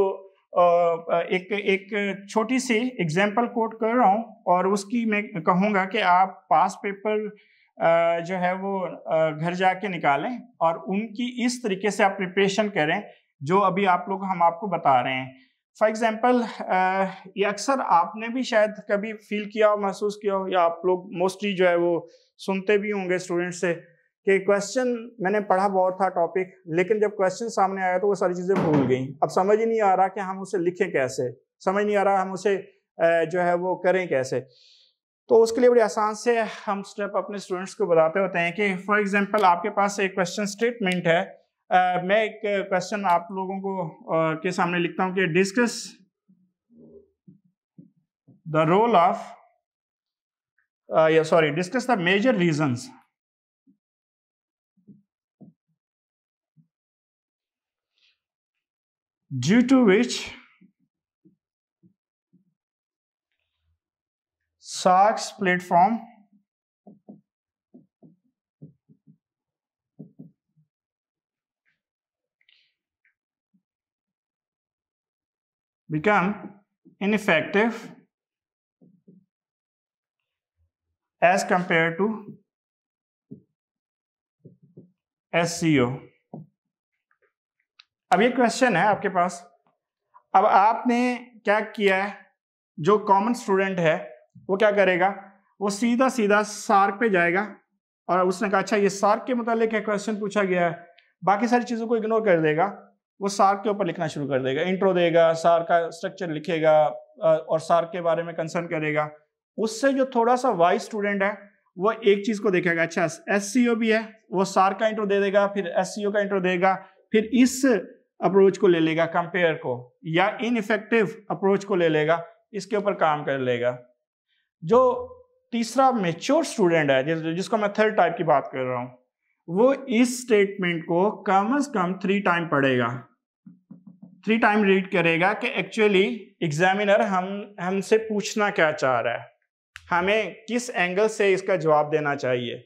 A: एक एक छोटी सी एग्जाम्पल कोट कर रहा हूँ और उसकी मैं कहूँगा कि आप पास पेपर जो है वो घर जाके निकालें और उनकी इस तरीके से आप प्रिपरेशन करें जो अभी आप लोग हम आपको बता रहे हैं फॉर एग्ज़ाम्पल ये अक्सर आपने भी शायद कभी फील किया हो महसूस किया हो या आप लोग मोस्टली जो है वो सुनते भी होंगे स्टूडेंट से कि क्वेश्चन मैंने पढ़ा बहुत था टॉपिक लेकिन जब क्वेश्चन सामने आया तो वो सारी चीज़ें भूल गई अब समझ ही नहीं आ रहा कि हम उसे लिखें कैसे समझ नहीं आ रहा हम उसे जो है वो करें कैसे तो उसके लिए बड़ी आसान से हम स्टेप अपने स्टूडेंट्स को बताते होते हैं कि फॉर एग्जांपल आपके पास एक क्वेश्चन स्टेटमेंट है आ, मैं एक क्वेश्चन आप लोगों को आ, के सामने लिखता हूं कि discuss the role of sorry discuss the major reasons due to which SOX platform become ineffective as compared to SEO. अब ये क्वेश्चन है आपके पास अब आपने क्या किया है जो कॉमन स्टूडेंट है वो क्या करेगा वो सीधा सीधा सार्क पे जाएगा और उसने कहा अच्छा ये सार्क के मुतालिक है क्वेश्चन पूछा गया है बाकी सारी चीज़ों को इग्नोर कर देगा वो सार्क के ऊपर लिखना शुरू कर देगा इंट्रो देगा सार का स्ट्रक्चर लिखेगा और सार्क के बारे में कंसर्न करेगा उससे जो थोड़ा सा वाइज स्टूडेंट है वो एक चीज़ को देखेगा अच्छा एस भी है वो सार का इंट्रो दे देगा फिर एस का इंट्रो देगा फिर इस अप्रोच को ले लेगा कंपेयर को या इनफेक्टिव अप्रोच को ले लेगा इसके ऊपर काम कर लेगा जो तीसरा मेच्योर स्टूडेंट है जिस, जिसको मैं थर्ड टाइप की बात कर रहा हूं वो इस स्टेटमेंट को कम अज कम थ्री टाइम पढ़ेगा थ्री टाइम रीड करेगा कि एक्चुअली एग्जामिनर हम हमसे पूछना क्या चाह रहा है हमें किस एंगल से इसका जवाब देना चाहिए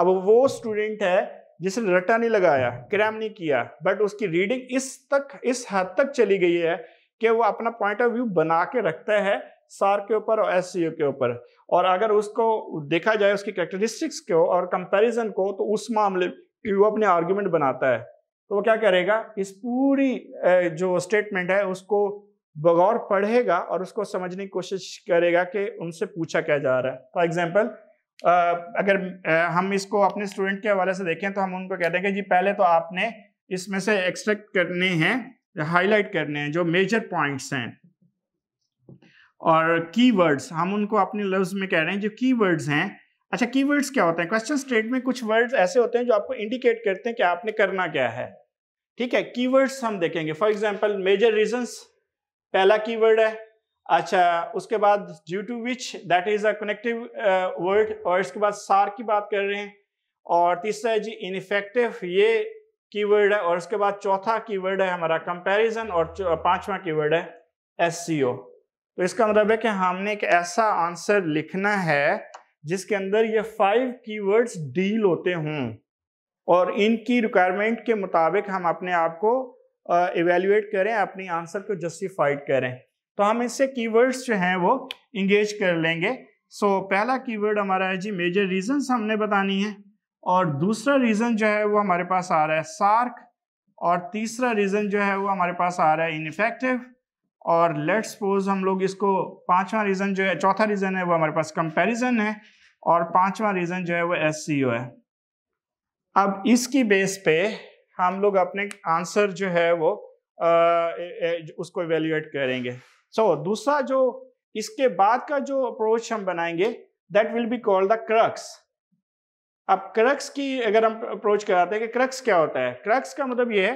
A: अब वो स्टूडेंट है जिसने रट्टा नहीं लगाया क्रैम नहीं किया बट उसकी रीडिंग इस तक इस हद तक चली गई है कि वो अपना पॉइंट ऑफ व्यू बना के रखता है सार के ऊपर और एस के ऊपर और अगर उसको देखा जाए उसकी कैरेक्टरिस्टिक्स को और कंपैरिजन को तो उस मामले वो अपने आर्ग्यूमेंट बनाता है तो वो क्या करेगा इस पूरी जो स्टेटमेंट है उसको बगौर पढ़ेगा और उसको समझने की कोशिश करेगा कि उनसे पूछा क्या जा रहा है फॉर एग्जाम्पल अगर हम इसको अपने स्टूडेंट के हवाले से देखें तो हम उनको कहते हैं जी पहले तो आपने इसमें से एक्सट्रैक्ट करने हैं हाईलाइट करने हैं जो मेजर पॉइंट्स हैं और कीवर्ड्स हम उनको अपने लफ्ज में कह रहे हैं जो कीवर्ड्स हैं अच्छा कीवर्ड्स क्या होते हैं क्वेश्चन स्टेट में कुछ वर्ड्स ऐसे होते हैं जो आपको इंडिकेट करते हैं कि आपने करना क्या है ठीक है कीवर्ड्स हम देखेंगे फॉर एग्जाम्पल मेजर रीजंस पहला कीवर्ड है अच्छा उसके बाद due to which that is a connective word और इसके बाद सार की बात कर रहे हैं और तीसरा जी इनफेक्टिव ये कीवर्ड है और उसके बाद चौथा कीवर्ड है हमारा कंपैरिजन और पांचवा कीवर्ड है एस तो इसका मतलब है कि हमने एक ऐसा आंसर लिखना है जिसके अंदर ये फाइव कीवर्ड्स डील होते हों और इनकी रिक्वायरमेंट के मुताबिक हम अपने आप को इवेल्युएट uh, करें अपनी आंसर को जस्टिफाइड करें तो हम इससे कीवर्ड्स जो हैं वो इंगेज कर लेंगे सो so, पहला कीवर्ड हमारा है जी मेजर रीजंस हमने बतानी है और दूसरा रीज़न जो है वो हमारे पास आ रहा है सार्क और तीसरा रीज़न जो है वो हमारे पास आ रहा है इनफेक्टिव और लेट सपोज हम लोग इसको पांचवा रीज़न जो है चौथा रीज़न है वो हमारे पास कंपैरिजन है और पांचवा रीज़न जो है वो एस e है अब इसकी बेस पे हम लोग अपने आंसर जो है वो आ, ए, ए, उसको एवेल्यूएट करेंगे सो so, दूसरा जो इसके बाद का जो अप्रोच हम बनाएंगे that will be called the crux अब क्रक्स की अगर हम अप्रोच कराते हैं कि क्रक्स क्या होता है क्रक्स का मतलब ये है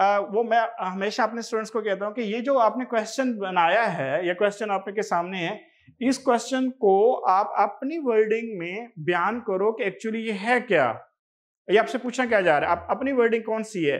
A: आ, वो मैं हमेशा अपने स्टूडेंट्स को कहता हूँ कि ये जो आपने क्वेश्चन बनाया है या क्वेश्चन आपके सामने है इस क्वेश्चन को आप अपनी वर्डिंग में बयान करो कि एक्चुअली ये है क्या ये आपसे पूछा क्या जा रहा है आप अपनी वर्डिंग कौन सी है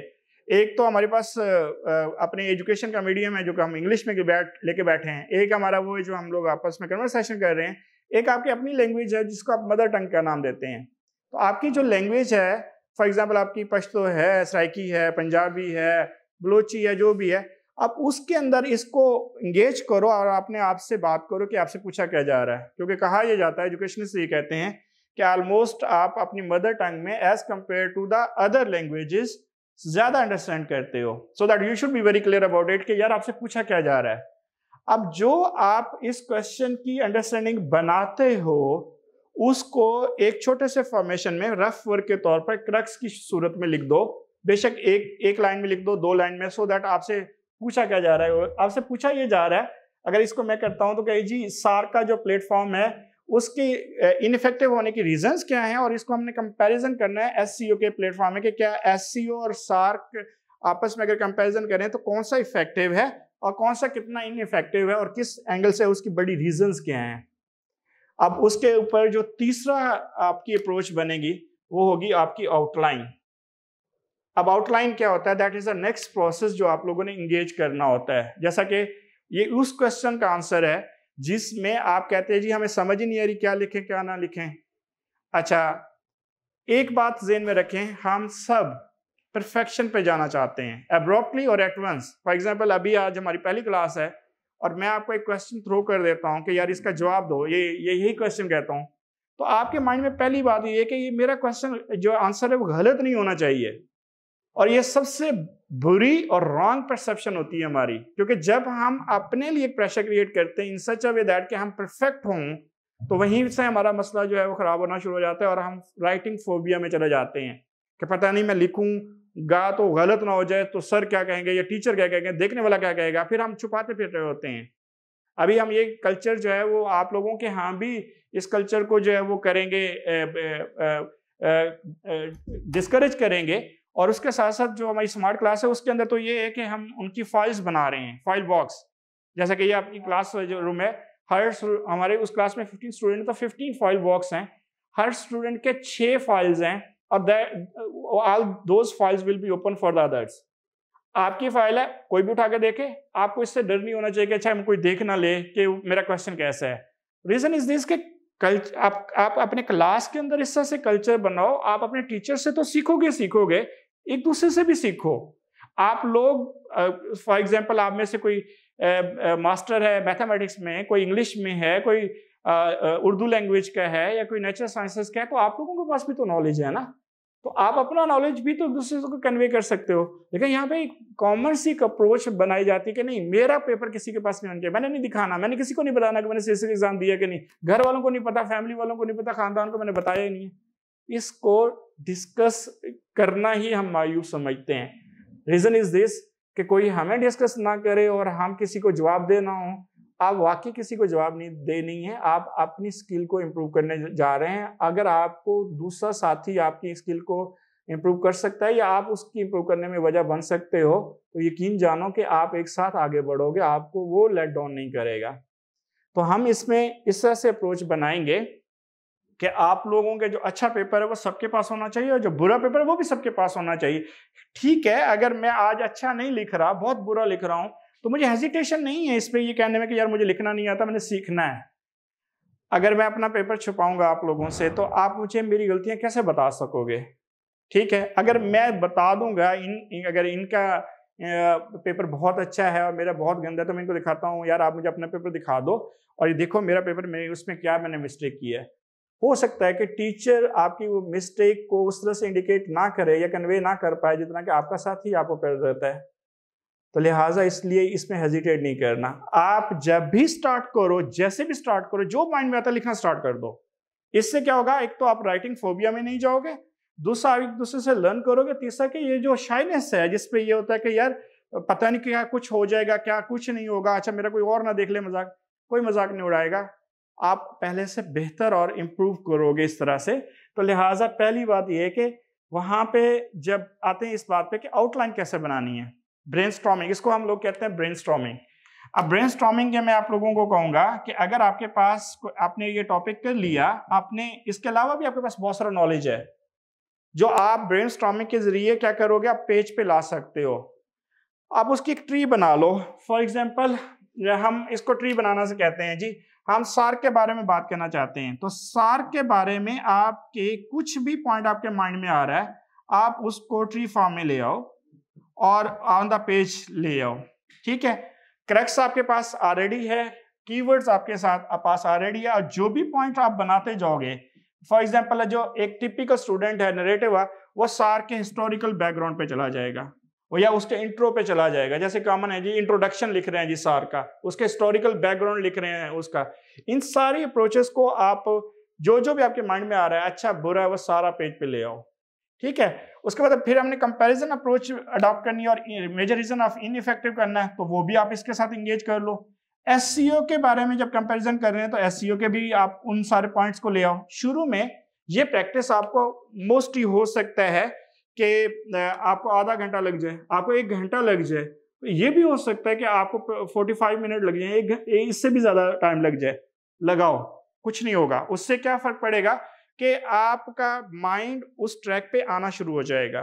A: एक तो हमारे पास अपने एजुकेशन का मीडियम है जो कि हम इंग्लिश में बैठ लेके बैठे हैं एक हमारा वो है जो हम लोग आपस में कन्वर्सेशन कर रहे हैं एक आपकी अपनी लैंग्वेज है जिसको आप मदर टंग का नाम देते हैं तो आपकी जो लैंग्वेज है फॉर एग्जाम्पल आपकी पश्तो है सराइकी है पंजाबी है बलोची है जो भी है अब उसके अंदर इसको इंगेज करो और अपने आप से बात करो कि आपसे पूछा क्या जा रहा है क्योंकि कहा यह जाता है एजुकेशनिस्ट ये कहते हैं कि ऑलमोस्ट आप अपनी मदर टंग में as compare to the other languages ज्यादा अंडरस्टैंड करते हो so that you should be very clear about it कि यार आपसे पूछा क्या जा रहा है अब जो आप इस क्वेश्चन की अंडरस्टैंडिंग बनाते हो उसको एक छोटे से फॉर्मेशन में रफ वर्क के तौर पर क्रक्स की सूरत में लिख दो बेशक एक एक लाइन में लिख दो दो लाइन में सो दैट आपसे पूछा क्या जा रहा है आपसे पूछा ये जा रहा है अगर इसको मैं करता हूं तो कह जी सार का जो प्लेटफॉर्म है उसकी इनफेक्टिव होने की रीजंस क्या हैं और इसको हमने कंपैरिजन करना है एस के प्लेटफॉर्म में कि क्या एस और सार्क आपस में अगर कंपैरिजन करें तो कौन सा इफेक्टिव है और कौन सा कितना इनफेक्टिव है और किस एंगल से उसकी बड़ी रीजंस क्या हैं अब उसके ऊपर जो तीसरा आपकी अप्रोच बनेगी वो होगी आपकी आउटलाइन अब आउटलाइन क्या होता है that is the next process जो आप लोगों ने इंगेज करना होता है जैसा कि ये उस क्वेश्चन का आंसर है जिसमें आप कहते हैं जी हमें समझ ही नहीं आ रही क्या लिखें क्या ना लिखें अच्छा एक बात जेन में रखें हम सब परफेक्शन पे जाना चाहते हैं एब्रोकली और एटवंस फॉर एग्जाम्पल अभी आज हमारी पहली क्लास है और मैं आपको एक क्वेश्चन थ्रो कर देता हूँ कि यार इसका जवाब दो ये ये यही क्वेश्चन कहता हूँ तो आपके माइंड में पहली बात ये कि ये मेरा क्वेश्चन जो आंसर है वो गलत नहीं होना चाहिए और ये सबसे बुरी और रॉन्ग परसेप्शन होती है हमारी क्योंकि जब हम अपने लिए प्रेशर क्रिएट करते हैं in such a way that कि हम परफेक्ट हों तो वहीं से हमारा मसला जो है वो ख़राब होना शुरू हो जाता है और हम राइटिंग फोबिया में चले जाते हैं कि पता नहीं मैं लिखूं गा तो गलत ना हो जाए तो सर क्या कहेंगे या टीचर क्या कहेंगे देखने वाला क्या कहेगा फिर हम छुपाते फिर रहे होते हैं अभी हम ये कल्चर जो है वो आप लोगों के हाँ भी इस कल्चर को जो है वो करेंगे डिस्करेज करेंगे और उसके साथ साथ जो हमारी स्मार्ट क्लास है उसके अंदर तो ये है कि हम उनकी फाइल्स बना रहे हैं फाइल बॉक्स जैसा कि ये आपकी क्लास जो रूम है हर हमारे उस क्लास में फिफ्टीन स्टूडेंट तो फिफ्टीन फाइल बॉक्स हैं हर स्टूडेंट के छः फाइल्स हैं और all those files will be open for the others आपकी फाइल है कोई भी उठा के देखे आपको इससे डर नहीं होना चाहिए कि अच्छा हम कोई देख ना ले कि मेरा क्वेश्चन कैसा है रीज़न इज दिस के कल्चर आप आप अपने क्लास के अंदर इस तरह से कल्चर बनाओ आप अपने टीचर से तो सीखोगे सीखोगे एक दूसरे से भी सीखो आप लोग फॉर एग्जाम्पल आप में से कोई मास्टर है मैथमेटिक्स में कोई इंग्लिश में है कोई उर्दू लैंग्वेज का है या कोई नेचुरल साइंसेस का है तो आप लोगों के पास भी तो नॉलेज है ना तो आप अपना नॉलेज भी तो दूसरे को कन्वे कर सकते हो लेकिन यहाँ पे एक कॉमन सी अप्रोच बनाई जाती है कि नहीं मेरा पेपर किसी के पास नहीं होना चाहिए मैंने नहीं दिखाना मैंने किसी को नहीं बताना कि मैंने सीसी एग्जाम दिया कि नहीं घर वालों को नहीं पता फैमिली वालों को नहीं पता खानदान को मैंने बताया ही नहीं इसको डिस्कस करना ही हम मायूब समझते हैं रीजन इज दिस कि कोई हमें डिस्कस ना करे और हम किसी को जवाब देना हो आप वाकई किसी को जवाब नहीं दे नहीं है आप अपनी स्किल को इम्प्रूव करने जा रहे हैं अगर आपको दूसरा साथी आपकी स्किल को इम्प्रूव कर सकता है या आप उसकी इम्प्रूव करने में वजह बन सकते हो तो यकीन जानो कि आप एक साथ आगे बढ़ोगे आपको वो लेट डाउन नहीं करेगा तो हम इसमें इस तरह से अप्रोच बनाएंगे कि आप लोगों के जो अच्छा पेपर है वो सबके पास होना चाहिए और जो बुरा पेपर है वो भी सबके पास होना चाहिए ठीक है अगर मैं आज अच्छा नहीं लिख रहा बहुत बुरा लिख रहा हूं तो मुझे हेजिटेशन नहीं है इस पर ये कहने में कि यार मुझे लिखना नहीं आता मैंने सीखना है अगर मैं अपना पेपर छुपाऊंगा आप लोगों से तो आप मुझे मेरी गलतियां कैसे बता सकोगे ठीक है अगर मैं बता दूंगा इन अगर इनका पेपर बहुत अच्छा है और मेरा बहुत गंदा है तो मैं इनको दिखाता हूँ यार आप मुझे अपना पेपर दिखा दो और ये देखो मेरा पेपर मेरे उसमें क्या मैंने मिस्टेक की है हो सकता है कि टीचर आपकी वो मिस्टेक को उस तरह से इंडिकेट ना करे या कन्वे ना कर पाए जितना कि आपका साथ ही आपको कर देता है तो लिहाजा इसलिए इसमें हेजिटेट नहीं करना आप जब भी स्टार्ट करो जैसे भी स्टार्ट करो जो माइंड में आता है लिखना स्टार्ट कर दो इससे क्या होगा एक तो आप राइटिंग फोबिया में नहीं जाओगे दूसरा आप एक दूसरे से लर्न करोगे तीसरा कि ये जो शाइनेस है जिसपे ये होता है कि यार पता नहीं क्या कुछ हो जाएगा क्या कुछ नहीं होगा अच्छा मेरा कोई और ना देख ले मजाक कोई मजाक नहीं उड़ाएगा आप पहले से बेहतर और इम्प्रूव करोगे इस तरह से तो लिहाजा पहली बात यह है कि वहाँ पे जब आते हैं इस बात पे कि आउटलाइन कैसे बनानी है ब्रेन इसको हम लोग कहते हैं ब्रेन अब ब्रेन स्ट्रॉमिंग के मैं आप लोगों को कहूँगा कि अगर आपके पास आपने ये टॉपिक कर लिया आपने इसके अलावा भी आपके पास बहुत सारा नॉलेज है जो आप ब्रेन के जरिए क्या करोगे आप पेज पे ला सकते हो आप उसकी एक ट्री बना लो फॉर एग्जाम्पल हम इसको ट्री बनाना से कहते हैं जी हम सार के बारे में बात करना चाहते हैं तो सार के बारे में आपके कुछ भी पॉइंट आपके माइंड में आ रहा है आप उसको ट्री फॉर्म में ले आओ और ऑन द पेज ले आओ ठीक है क्रैक्स आपके पास ऑलरेडी है कीवर्ड्स आपके साथ आप पास ऑलरेडी है और जो भी पॉइंट आप बनाते जाओगे फॉर एग्जाम्पल जो एक टिपिकल स्टूडेंट है नरेटिव वो सार के हिस्टोरिकल बैकग्राउंड पे चला जाएगा वो या उसके इंट्रो पे चला जाएगा जैसे कॉमन है जी इंट्रोडक्शन लिख रहे हैं जी सार का उसके हिस्टोरिकल बैकग्राउंड लिख रहे हैं उसका इन सारी अप्रोचेस को आप जो जो भी आपके माइंड में आ रहा है अच्छा बुरा है वो सारा पेज पे ले आओ ठीक है उसके बाद फिर हमने कंपैरिजन अप्रोच अडॉप्ट करनी है और मेजर रीजन ऑफ इफेक्टिव करना है तो वो भी आप इसके साथ इंगेज कर लो एस e के बारे में जब कंपेरिजन कर रहे हैं तो एस e के भी आप उन सारे पॉइंट्स को ले आओ शुरू में ये प्रैक्टिस आपको मोस्टली हो सकता है कि आपको आधा घंटा लग जाए आपको एक घंटा लग जाए तो ये भी हो सकता है कि आपको 45 मिनट लग जाए एक इससे भी ज़्यादा टाइम लग जाए लगाओ कुछ नहीं होगा उससे क्या फ़र्क पड़ेगा कि आपका माइंड उस ट्रैक पे आना शुरू हो जाएगा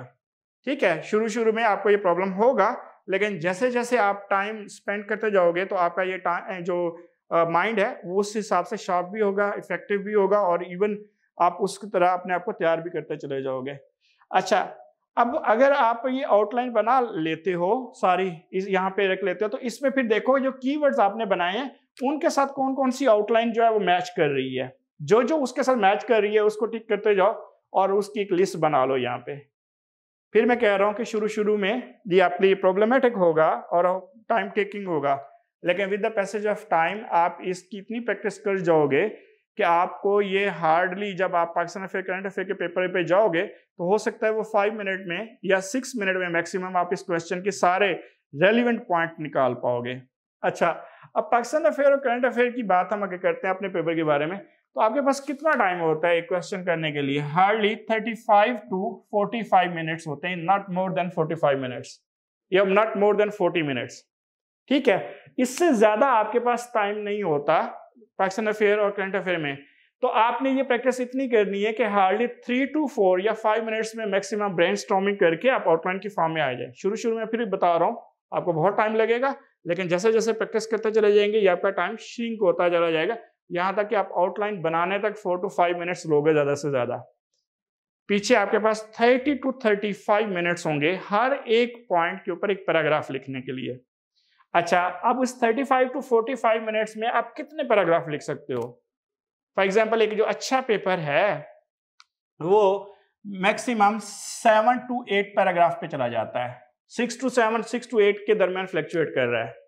A: ठीक है शुरू शुरू में आपको ये प्रॉब्लम होगा लेकिन जैसे जैसे आप टाइम स्पेंड करते जाओगे तो आपका ये जो माइंड है वो उस हिसाब से शार्प भी होगा इफेक्टिव भी होगा और इवन आप उस तरह अपने आप को तैयार भी करते चले जाओगे अच्छा अब अगर आप ये आउटलाइन बना लेते हो सारी इस यहाँ पे रख लेते हो तो इसमें फिर देखो जो कीवर्ड्स आपने बनाए हैं उनके साथ कौन कौन सी आउटलाइन जो है वो मैच कर रही है जो जो उसके साथ मैच कर रही है उसको टिक करते जाओ और उसकी एक लिस्ट बना लो यहाँ पे फिर मैं कह रहा हूँ कि शुरू शुरू में ये आपके लिए प्रॉब्लमेटिक होगा और टाइम टेकिंग होगा लेकिन with the passage of time आप इसकी इतनी प्रैक्टिस कर जाओगे कि आपको ये हार्डली जब आप पाकिस्तान अफेयर करंट अफेयर के पेपर पे जाओगे तो हो सकता है वो फाइव मिनट में या सिक्स मिनट में मैक्सिमम आप इस क्वेश्चन के सारे रेलिवेंट पॉइंट निकाल पाओगे अच्छा अब पाकिस्तान अफेयर और करंट अफेयर की बात हम अगर करते हैं अपने पेपर के बारे में तो आपके पास कितना टाइम होता है एक क्वेश्चन करने के लिए hardly thirty five to forty five minutes होते हैं not more than forty five minutes या not more than forty minutes ठीक है इससे ज्यादा आपके पास टाइम नहीं होता पाकिस्तान अफेयर और करंट अफेयर में तो आपने ये प्रैक्टिस इतनी करनी है कि हार्डली थ्री टू फोर या फाइव मिनट्स में मैक्सिमम ब्रेन करके आप आउटलाइन की फॉर्म में आ जाए शुरू शुरू में फिर बता रहा हूँ आपको बहुत टाइम लगेगा लेकिन जैसे जैसे प्रैक्टिस करते चले जाएंगे ये आपका टाइम श्रिंक होता चला जाएगा यहाँ तक कि आप आउटलाइन बनाने तक फोर टू फाइव मिनट्स लोगे ज़्यादा से ज़्यादा पीछे आपके पास thirty to thirty five minutes होंगे हर एक पॉइंट के ऊपर एक पैराग्राफ लिखने के लिए अच्छा अब उस 35 टू 45 मिनट्स में आप कितने पैराग्राफ लिख सकते हो फॉर एग्जाम्पल एक जो अच्छा पेपर है वो maximum seven to eight paragraph पे चला जाता है six to seven six to eight के दरमियान फ्लैक्चुएट कर रहा है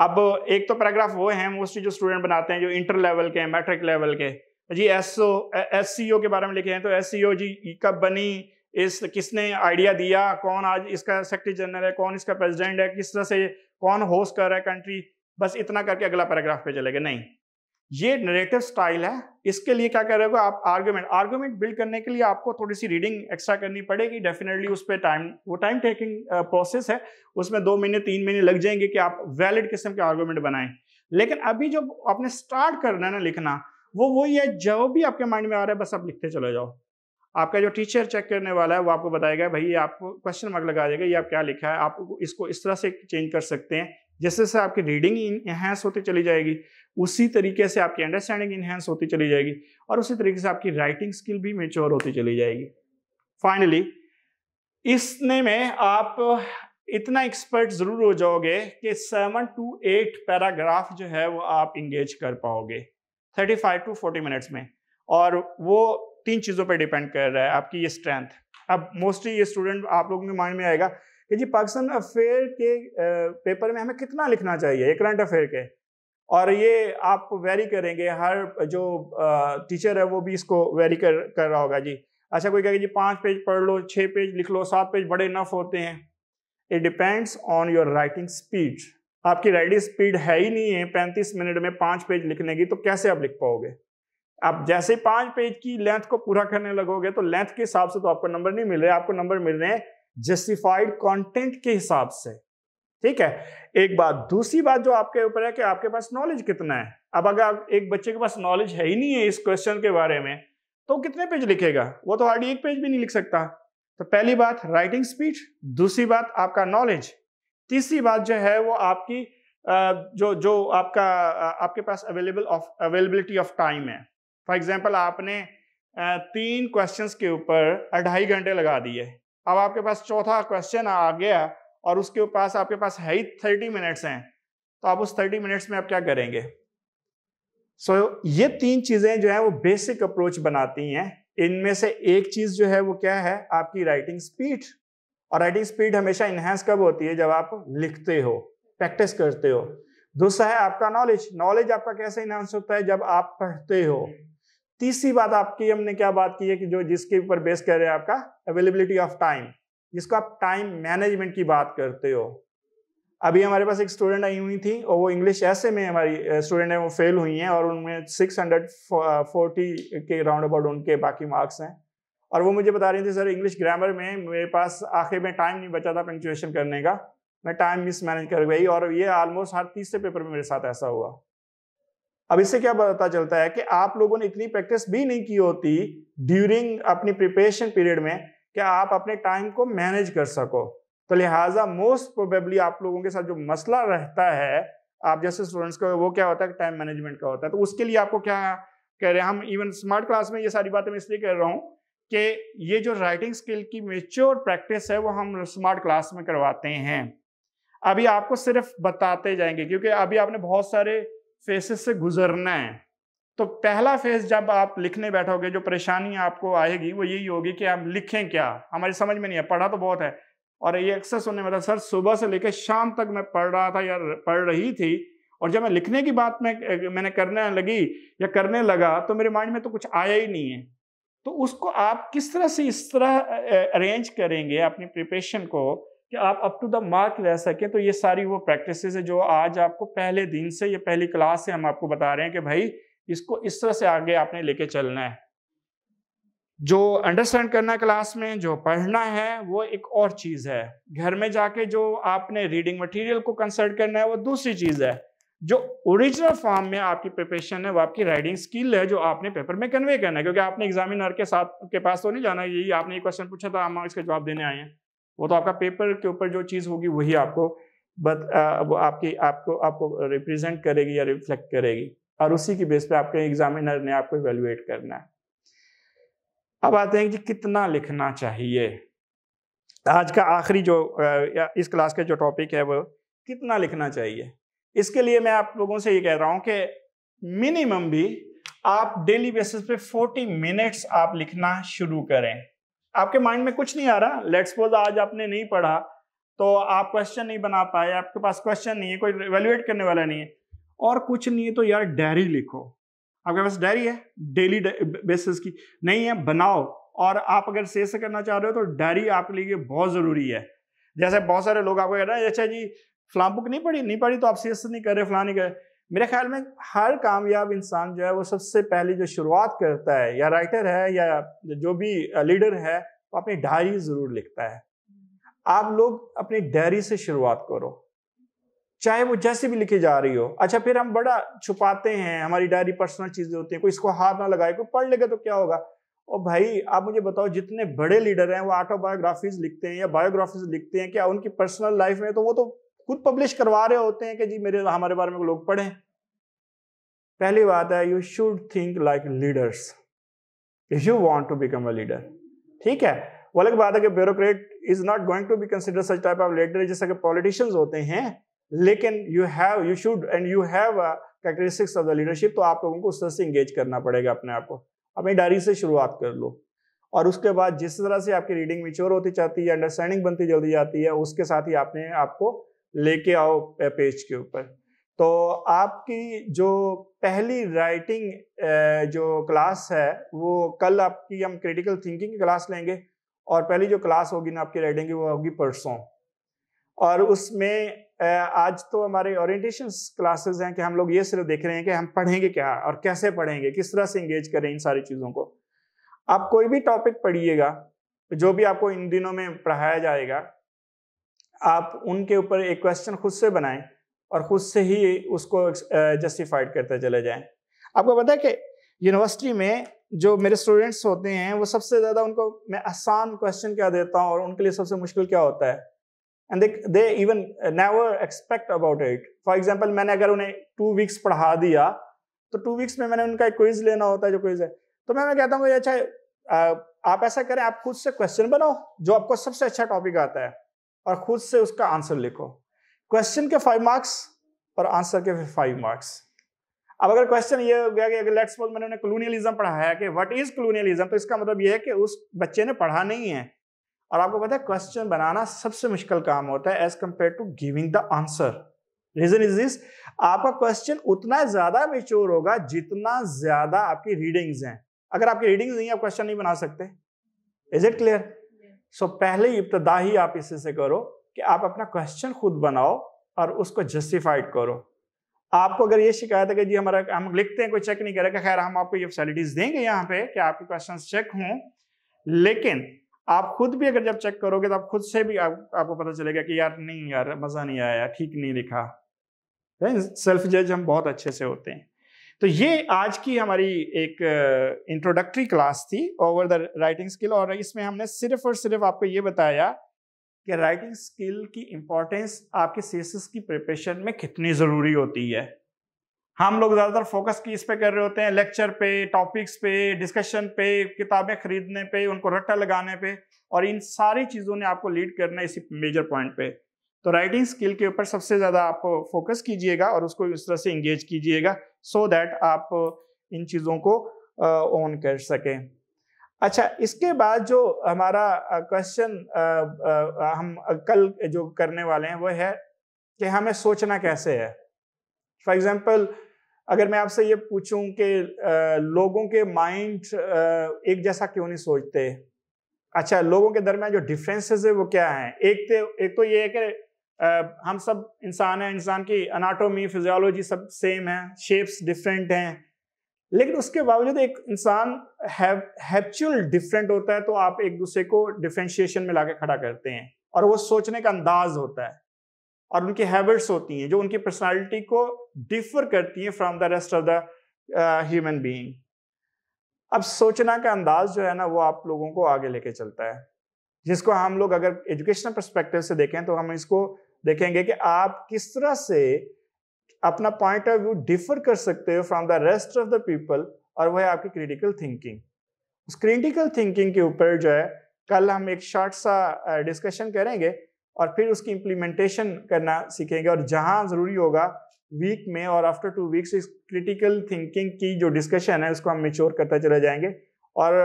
A: अब एक तो पैराग्राफ वो है मोस्टली जो स्टूडेंट बनाते हैं जो इंटर लेवल के मैट्रिक लेवल के G S O S C ओ के बारे में लिखे हैं तो एस सी ओ जी कब बनी इस किसने आइडिया दिया कौन आज इसका सेक्रेटरी जनरल है कौन इसका प्रेसिडेंट है किस तरह से कौन होस्ट कर रहा है कंट्री बस इतना करके अगला पैराग्राफ पे चलेगा नहीं ये नरेटिव स्टाइल है इसके लिए क्या कर रहे हो आप आर्ग्यूमेंट आर्ग्यूमेंट बिल्ड करने के लिए आपको थोड़ी सी रीडिंग एक्स्ट्रा करनी पड़ेगी डेफिनेटली उस पर टाइम वो टाइम टेकिंग प्रोसेस है उसमें दो महीने तीन महीने लग जाएंगे कि आप वैलिड किस्म के आर्ग्यूमेंट बनाएं लेकिन अभी जो आपने स्टार्ट करना है ना लिखना वो वही है जो भी आपके माइंड में आ रहा है बस आप लिखते चले जाओ आपका जो टीचर चेक करने वाला है वो आपको बताएगा भाई ये आपको क्वेश्चन मार्क लगा देगा ये आप क्या लिखा है आप इसको इस तरह से चेंज कर सकते हैं जैसे जैसे आपकी रीडिंग इन्हेंस होती चली जाएगी उसी तरीके से आपकी अंडरस्टैंडिंग इन्हेंस होती चली जाएगी और उसी तरीके से आपकी राइटिंग स्किल भी मेच्योर होती चली जाएगी फाइनली इसने में आप इतना एक्सपर्ट ज़रूर हो जाओगे कि सेवन टू एट पैराग्राफ जो है वो आप इंगेज कर पाओगे thirty five to forty minutes में और वो तीन चीज़ों पर डिपेंड कर रहा है आपकी ये स्ट्रेंथ अब मोस्टली ये स्टूडेंट आप लोगों के माइंड में आएगा कि जी पाकिस्तान अफेयर के पेपर में हमें कितना लिखना चाहिए करंट अफेयर के और ये आप वेरी करेंगे हर जो टीचर है वो भी इसको वेरी कर कर रहा होगा जी अच्छा कोई कहेगा जी पाँच पेज पढ़ लो छः पेज लिख लो सात पेज बड़े नफ होते हैं it depends on your writing speed आपकी राइटिंग स्पीड है ही नहीं है पैंतीस मिनट में पाँच पेज लिखने की तो कैसे आप लिख पाओगे आप जैसे पांच पेज की लेंथ को पूरा करने लगोगे तो लेंथ के हिसाब से तो आपको नंबर नहीं मिल रहे आपको नंबर मिल रहे हैं जस्टिफाइड कंटेंट के हिसाब से ठीक है एक बात दूसरी बात जो आपके ऊपर है कि आपके पास नॉलेज कितना है अब अगर एक बच्चे के पास नॉलेज है ही नहीं है इस क्वेश्चन के बारे में तो कितने पेज लिखेगा वो तो हार्डली एक पेज भी नहीं लिख सकता तो पहली बात राइटिंग स्पीड दूसरी बात आपका नॉलेज तीसरी बात जो है वो आपकी जो जो आपका आपके पास available of availability of time है फॉर एग्जाम्पल आपने तीन क्वेश्चंस के ऊपर अढ़ाई घंटे लगा दिए अब आपके पास चौथा क्वेश्चन आ गया और उसके पास आपके पास है ही थर्टी मिनट्स हैं तो आप उस थर्टी मिनट्स में आप क्या करेंगे सो so, ये तीन चीज़ें जो है वो बेसिक अप्रोच बनाती हैं इनमें से एक चीज़ जो है वो क्या है आपकी राइटिंग स्पीड और राइटिंग स्पीड हमेशा इन्हेंस कब होती है जब आप लिखते हो प्रैक्टिस करते हो दूसरा है आपका नॉलेज नॉलेज आपका कैसे इन्हांस होता है जब आप पढ़ते हो तीसरी बात आपकी हमने क्या बात की है कि जो जिसके ऊपर बेस कर रहे हैं आपका अवेलेबिलिटी ऑफ टाइम जिसको आप टाइम मैनेजमेंट की बात करते हो अभी हमारे पास एक स्टूडेंट आई हुई थी और वो इंग्लिश ऐसे में हमारी स्टूडेंट है वो फेल हुई हैं और उनमें सिक्स हंड्रेड फोर्टी के राउंड अबाउट उनके बाकी मार्क्स हैं और वो मुझे बता रही थी सर इंग्लिश ग्रामर में मेरे पास आखिर में टाइम नहीं बचा था पंक्चुएशन करने का मैं टाइम मिसमैनेज कर गई और ये ऑलमोस्ट हर तीसरे पेपर में मेरे साथ ऐसा हुआ अब इससे क्या पता चलता है कि आप लोगों ने इतनी प्रैक्टिस भी नहीं की होती ड्यूरिंग अपनी प्रिपरेशन पीरियड में कि आप अपने टाइम को मैनेज कर सको तो लिहाजा मोस्ट प्रोबेबली आप लोगों के साथ जो मसला रहता है आप जैसे स्टूडेंट्स का वो क्या होता है टाइम मैनेजमेंट का होता है तो उसके लिए आपको क्या कह रहे हैं हम इवन स्मार्ट क्लास में ये सारी बातें मैं इसलिए कह रहा हूँ कि ये जो राइटिंग स्किल की मेच्योर प्रैक्टिस है वो हम स्मार्ट क्लास में करवाते हैं अभी आपको सिर्फ बताते जाएंगे क्योंकि अभी आपने बहुत सारे फेसेस से गुजरना है तो पहला फेस जब आप लिखने बैठोगे जो परेशानी आपको आएगी वो यही होगी कि आप लिखें क्या हमारी समझ में नहीं है पढ़ा तो बहुत है और ये अक्सर सुनने में था सर सुबह से लेकर शाम तक मैं पढ़ रहा था या पढ़ रही थी और जब मैं लिखने की बात में मैंने करने लगी या करने लगा तो मेरे माइंड में तो कुछ आया ही नहीं है तो उसको आप किस तरह से इस तरह अरेंज करेंगे अपनी प्रिपरेशन को कि आप अप टू द मार्क रह सकें तो ये सारी वो प्रैक्टिस है जो आज आपको पहले दिन से ये पहली क्लास से हम आपको बता रहे हैं कि भाई इसको इस तरह से आगे आपने लेके चलना है जो अंडरस्टैंड करना क्लास में जो पढ़ना है वो एक और चीज़ है घर में जाके जो आपने रीडिंग मटेरियल को कंसल्ट करना है वो दूसरी चीज़ है जो ओरिजिनल फॉर्म में आपकी प्रिपरेशन है वो आपकी राइटिंग स्किल है जो आपने पेपर में कन्वे करना है क्योंकि आपने एग्जामिनर के साथ के पास तो नहीं जाना यही आपने ये क्वेश्चन पूछा था हम इसका जवाब देने आए हैं वो तो आपका पेपर के ऊपर जो चीज़ होगी वही आपको बत आ, वो आपकी आपको आपको रिप्रेजेंट करेगी या रिफ्लेक्ट करेगी और उसी की बेस पे आपके एग्जामिनर ने आपको इवेल्युएट करना है अब आते हैं कि कितना लिखना चाहिए आज का आखिरी जो इस क्लास का जो टॉपिक है वो कितना लिखना चाहिए इसके लिए मैं आप लोगों से ये कह रहा हूँ कि मिनिमम भी आप डेली बेसिस पे 40 मिनट्स आप लिखना शुरू करें आपके माइंड में कुछ नहीं आ रहा लेट्स सपोज आज आपने नहीं पढ़ा तो आप क्वेश्चन नहीं बना पाए आपके पास क्वेश्चन नहीं है कोई वैल्यूएट करने वाला नहीं है और कुछ नहीं है तो यार डायरी लिखो आपके पास डायरी है डेली बेसिस की नहीं है बनाओ और आप अगर सेल से करना चाह रहे हो तो डायरी आपके लिए बहुत ज़रूरी है जैसे बहुत सारे लोग आपको कह रहे हैं अच्छा जी फ्लाम बुक नहीं पढ़ी नहीं पढ़ी तो आप सेल्स नहीं कर रहे फ्ला नहीं कर रहे मेरे ख्याल में हर कामयाब इंसान जो है वो सबसे पहले जो शुरुआत करता है या राइटर है या जो भी लीडर है वो अपनी डायरी ज़रूर लिखता है आप लोग अपनी डायरी से शुरुआत करो चाहे वो जैसे भी लिखी जा रही हो अच्छा फिर हम बड़ा छुपाते हैं हमारी डायरी पर्सनल चीज़ें होती हैं कोई इसको हाथ ना लगाए कोई पढ़ लेगा तो क्या होगा और भाई आप मुझे बताओ जितने बड़े लीडर हैं वो ऑटोबायोग्राफीज लिखते हैं या बायोग्राफीज लिखते हैं क्या उनकी पर्सनल लाइफ में तो वो तो खुद पब्लिश करवा रहे होते हैं कि जी मेरे हमारे बारे में लोग पढ़ें पहली बात है you should think like leaders if you want to become a leader ठीक है वो अलग बात है कि bureaucrat is not going to be consider such type of leader जैसे कि पॉलिटिशियंस होते हैं लेकिन you have you should and you have characteristics of the leadership तो आप लोगों को उस तरह से इंगेज करना पड़ेगा अपने आप को अपनी डायरी से शुरुआत कर लो और उसके बाद जिस तरह से आपकी रीडिंग मिच्योर होती जाती है अंडरस्टैंडिंग बनती जल्दी जाती है उसके साथ ही आपने आपको लेके आओ पेज के ऊपर तो आपकी जो पहली राइटिंग जो क्लास है वो कल आपकी हम क्रिटिकल थिंकिंग की क्लास लेंगे और पहली जो क्लास होगी ना आपकी राइटिंग की वो होगी परसों और उसमें आज तो हमारे ओरिएंटेशन क्लासेस हैं कि हम लोग ये सिर्फ देख रहे हैं कि हम पढ़ेंगे क्या और कैसे पढ़ेंगे किस तरह से इंगेज करें इन सारी चीज़ों को आप कोई भी टॉपिक पढ़िएगा जो भी आपको इन दिनों में पढ़ाया जाएगा आप उनके ऊपर एक क्वेश्चन खुद से बनाएं और खुद से ही उसको जस्टिफाइड करते चले जाएं आपको पता है कि यूनिवर्सिटी में जो मेरे स्टूडेंट्स होते हैं वो सबसे ज़्यादा उनको मैं आसान क्वेश्चन क्या देता हूँ और उनके लिए सबसे मुश्किल क्या होता है and they they even never expect about it for example मैंने अगर उन्हें टू वीक्स पढ़ा दिया तो टू वीक्स में मैंने उनका एक क्विज लेना होता है जो क्विज है तो मैं मैं कहता हूँ अच्छा आप ऐसा करें आप खुद से क्वेश्चन बनाओ जो आपको सबसे अच्छा टॉपिक आता है और खुद से उसका आंसर लिखो क्वेश्चन के फाइव मार्क्स और आंसर के फाइव मार्क्स अब अगर क्वेश्चन ये हो गया कि अगर लेट्स सपोज मैंने कलोनियलिज्म पढ़ाया कि व्हाट इज कलोनियलिज्म तो इसका मतलब ये है कि उस बच्चे ने पढ़ा नहीं है और आपको पता है क्वेश्चन बनाना सबसे मुश्किल काम होता है as compare to giving the answer reason is this आपका क्वेश्चन उतना ज्यादा मेच्योर होगा जितना ज्यादा आपकी रीडिंग्स हैं अगर आपकी रीडिंग्स नहीं है आप क्वेश्चन नहीं बना सकते इज इट क्लियर सो पहले इब्तदा ही आप इसी से करो कि आप अपना क्वेश्चन खुद बनाओ और उसको जस्टिफाइड करो आपको अगर ये शिकायत है कि जी हमारा हम लिखते हैं कोई चेक नहीं करेगा खैर हम आपको ये फैसिलिटीज देंगे यहाँ पे कि आपके क्वेश्चन चेक हों लेकिन आप खुद भी अगर जब चेक करोगे तो आप खुद से भी आप, आपको पता चलेगा कि यार नहीं यार मज़ा नहीं आया ठीक नहीं लिखा सेल्फ जज हम बहुत अच्छे से होते हैं तो ये आज की हमारी एक इंट्रोडक्टरी क्लास थी ओवर द राइटिंग स्किल और इसमें हमने सिर्फ और सिर्फ आपको ये बताया कि राइटिंग स्किल की इम्पोर्टेंस आपके सेसिस की प्रिपरेशन में कितनी ज़रूरी होती है हम लोग ज़्यादातर फोकस की इस पर कर रहे होते हैं लेक्चर पे टॉपिक्स पे डिस्कशन पे किताबें खरीदने पे उनको रट्टा लगाने पे और इन सारी चीज़ों ने आपको लीड करना है इसी मेजर पॉइंट पे तो राइटिंग स्किल के ऊपर सबसे ज़्यादा आप फोकस कीजिएगा और उसको इस तरह से इंगेज कीजिएगा सो so दैट आप इन चीज़ों को ऑन कर सकें अच्छा इसके बाद जो हमारा क्वेश्चन हम कल जो करने वाले हैं वो है कि हमें सोचना कैसे है फॉर एग्जाम्पल अगर मैं आपसे ये पूछूं कि लोगों के माइंड एक जैसा क्यों नहीं सोचते अच्छा लोगों के दरमियान जो डिफरेंसेस है वो क्या है एक तो एक तो ये है कि हम सब इंसान हैं इंसान की अनाटोमी फिजियोलॉजी सब सेम है शेप्स डिफरेंट हैं लेकिन उसके बावजूद एक इंसान हैचुअल डिफरेंट होता है तो आप एक दूसरे को डिफ्रेंशिएशन में लाके खड़ा करते हैं और वो सोचने का अंदाज होता है और उनकी हैबिट्स होती हैं जो उनकी पर्सनालिटी को डिफर करती हैं from the rest of the human being अब सोचना का अंदाज जो है ना वो आप लोगों को आगे लेके चलता है जिसको हम लोग अगर एजुकेशनल परस्पेक्टिव से देखें तो हम इसको देखेंगे कि आप किस तरह से अपना पॉइंट ऑफ व्यू डिफर कर सकते हो from the rest of the people और वह आपकी क्रिटिकल थिंकिंग उस क्रिटिकल थिंकिंग के ऊपर जो है कल हम एक शॉर्ट सा डिस्कशन करेंगे और फिर उसकी इम्प्लीमेंटेशन करना सीखेंगे और जहाँ ज़रूरी होगा वीक में और आफ्टर टू वीक्स इस क्रिटिकल थिंकिंग की जो डिस्कशन है उसको हम मेच्योर करता चले जाएंगे और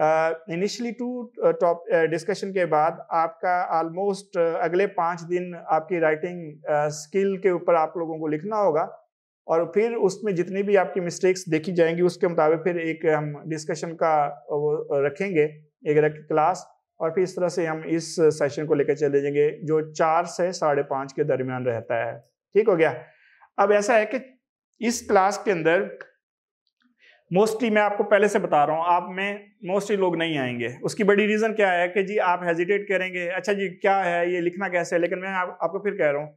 A: इनिशियली टू टॉप डिस्कशन के बाद आपका ऑलमोस्ट uh, अगले पाँच दिन आपकी राइटिंग स्किल uh, के ऊपर आप लोगों को लिखना होगा और फिर उसमें जितनी भी आपकी मिस्टेक्स देखी जाएंगी उसके मुताबिक फिर एक हम डिस्कशन का uh, वो uh, रखेंगे एक क्लास और फिर इस तरह से हम इस सेशन को लेकर चले जाएंगे जो चार से साढ़े पाँच के दरमियान रहता है ठीक हो गया अब ऐसा है कि इस क्लास के अंदर मोस्टली मैं आपको पहले से बता रहा हूँ आप में मोस्टली लोग नहीं आएंगे उसकी बड़ी रीज़न क्या है कि जी आप हेजिटेट करेंगे अच्छा जी क्या है ये लिखना कैसे है लेकिन मैं आप, आपको फिर कह रहा हूँ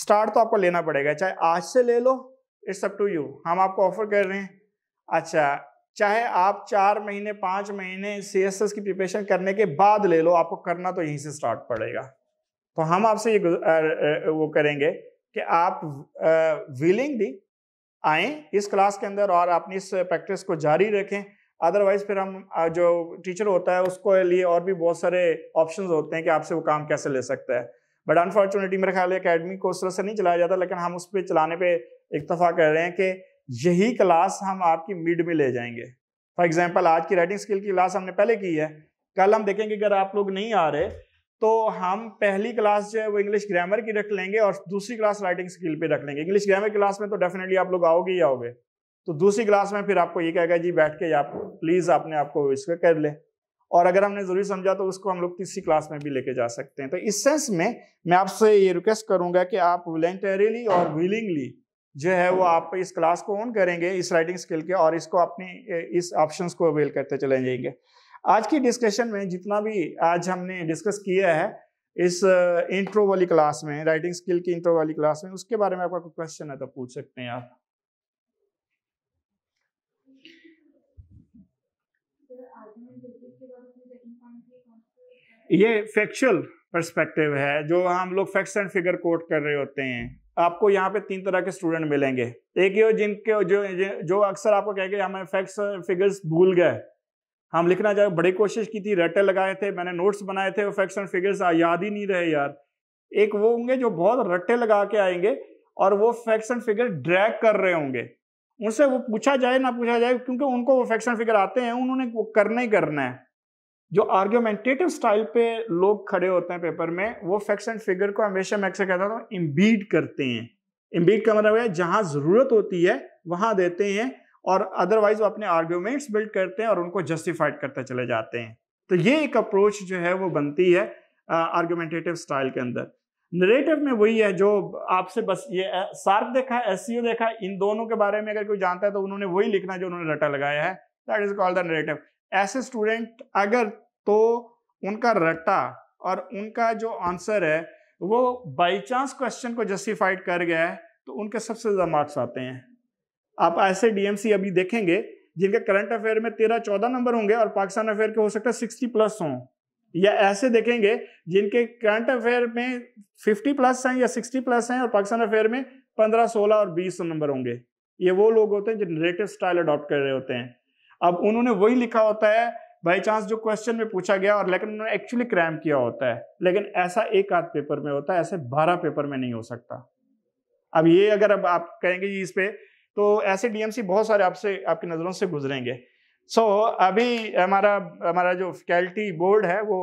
A: स्टार्ट तो आपको लेना पड़ेगा चाहे आज से ले लो इट्स अप टू यू हम आपको ऑफर कर रहे हैं अच्छा चाहे आप चार महीने पाँच महीने सी की प्रिपरेशन करने के बाद ले लो आपको करना तो यहीं से स्टार्ट पड़ेगा तो हम आपसे ये वो करेंगे कि आप विलिंगली आए इस क्लास के अंदर और अपनी इस प्रैक्टिस को जारी रखें अदरवाइज फिर हम जो टीचर होता है उसको लिए और भी बहुत सारे ऑप्शंस होते हैं कि आपसे वो काम कैसे ले सकता है बट अनफॉर्चुनेटली मेरे ख्याल अकेडमी को उस तरह से नहीं चलाया जाता लेकिन हम उस पर चलाने पर इतफा कर रहे हैं कि यही क्लास हम आपकी मिड में ले जाएंगे फॉर एग्जाम्पल आज की राइटिंग स्किल की क्लास हमने पहले की है कल हम देखेंगे अगर आप लोग नहीं आ रहे तो हम पहली क्लास जो है वो इंग्लिश ग्रामर की रख लेंगे और दूसरी क्लास राइटिंग स्किल पे रख लेंगे इंग्लिश ग्रामर क्लास में तो डेफिनेटली आप लोग आओगे ही आओगे तो दूसरी क्लास में फिर आपको ये कहेगा जी बैठ के आप प्लीज़ आपने आपको इसको कर ले और अगर हमने जरूरी समझा तो उसको हम लोग तीसरी क्लास में भी लेके जा सकते हैं तो इस सेंस में मैं आपसे ये रिक्वेस्ट करूंगा कि आप वॉलेंटरीली और विलिंगली जो है वो आप इस क्लास को ऑन करेंगे इस राइटिंग स्किल के और इसको अपनी इस ऑप्शंस को अवेल करते चले जाएंगे आज की डिस्कशन में जितना भी आज हमने डिस्कस किया है इस इंट्रो वाली क्लास में राइटिंग स्किल की इंट्रो वाली क्लास में उसके बारे में आपका कोई क्वेश्चन है तो पूछ सकते हैं आप ये फैक्चुअल पर्सपेक्टिव है जो हम लोग फैक्ट्स एंड फिगर कोट कर रहे होते हैं आपको यहाँ पे तीन तरह के स्टूडेंट मिलेंगे एक ये जिनके जो जो अक्सर आपको कहेंगे हमें फैक्ट्स फिगर्स भूल गए हाँ, हम लिखना चाहे बड़ी कोशिश की थी रटे लगाए थे मैंने नोट्स बनाए थे फैक्ट्स एंड फिगर्स याद ही नहीं रहे यार एक वो होंगे जो बहुत रट्टे लगा के आएंगे और वो फैक्ट्स एंड फिगर ड्रैग कर रहे होंगे उनसे वो पूछा जाए ना पूछा जाए क्योंकि उनको वो फैक्ट्स एंड फिगर आते हैं उन्होंने वो करना ही करना है जो आर्ग्यूमेंटेटिव स्टाइल पे लोग खड़े होते हैं पेपर में वो फैक्ट्स एंड फिगर को हमेशा मैं अक्सर कहता था इम्बीड करते हैं इम्बीड का मतलब जहां जरूरत होती है वहां देते हैं और अदरवाइज वो अपने आर्ग्यूमेंट्स बिल्ड करते हैं और उनको जस्टिफाइड करते चले जाते हैं तो ये एक अप्रोच जो है वो बनती है आर्ग्यूमेंटेटिव uh, स्टाइल के अंदर नरेटिव में वही है जो आपसे बस ये सार्क uh, देखा एस देखा इन दोनों के बारे में अगर कोई जानता है तो उन्होंने वही लिखना जो उन्होंने रटा लगाया है that is called the narrative ऐसे स्टूडेंट अगर तो उनका रट्टा और उनका जो आंसर है वो बाई चांस क्वेश्चन को जस्टिफाइड कर गया है तो उनके सबसे ज़्यादा मार्क्स आते हैं आप ऐसे डीएमसी अभी देखेंगे जिनके करंट अफेयर में तेरह चौदह नंबर होंगे और पाकिस्तान अफेयर के हो सकता है सिक्सटी प्लस हों या ऐसे देखेंगे जिनके करंट अफेयर में फिफ्टी प्लस हैं या सिक्सटी प्लस हैं और पाकिस्तान अफेयर में पंद्रह सोलह और बीस नंबर होंगे ये वो लोग होते हैं जो नरेटिव स्टाइल अडॉप्ट कर रहे होते हैं अब उन्होंने वही लिखा होता है बाई चांस जो क्वेश्चन में पूछा गया और लेकिन उन्होंने एक्चुअली क्रैम किया होता है लेकिन ऐसा एक आध पेपर में होता है ऐसे बारह पेपर में नहीं हो सकता अब ये अगर अब आप कहेंगे जी इस पर तो ऐसे डीएमसी बहुत सारे आपसे आपकी नज़रों से गुजरेंगे सो so, अभी हमारा हमारा जो फैकल्टी बोर्ड है वो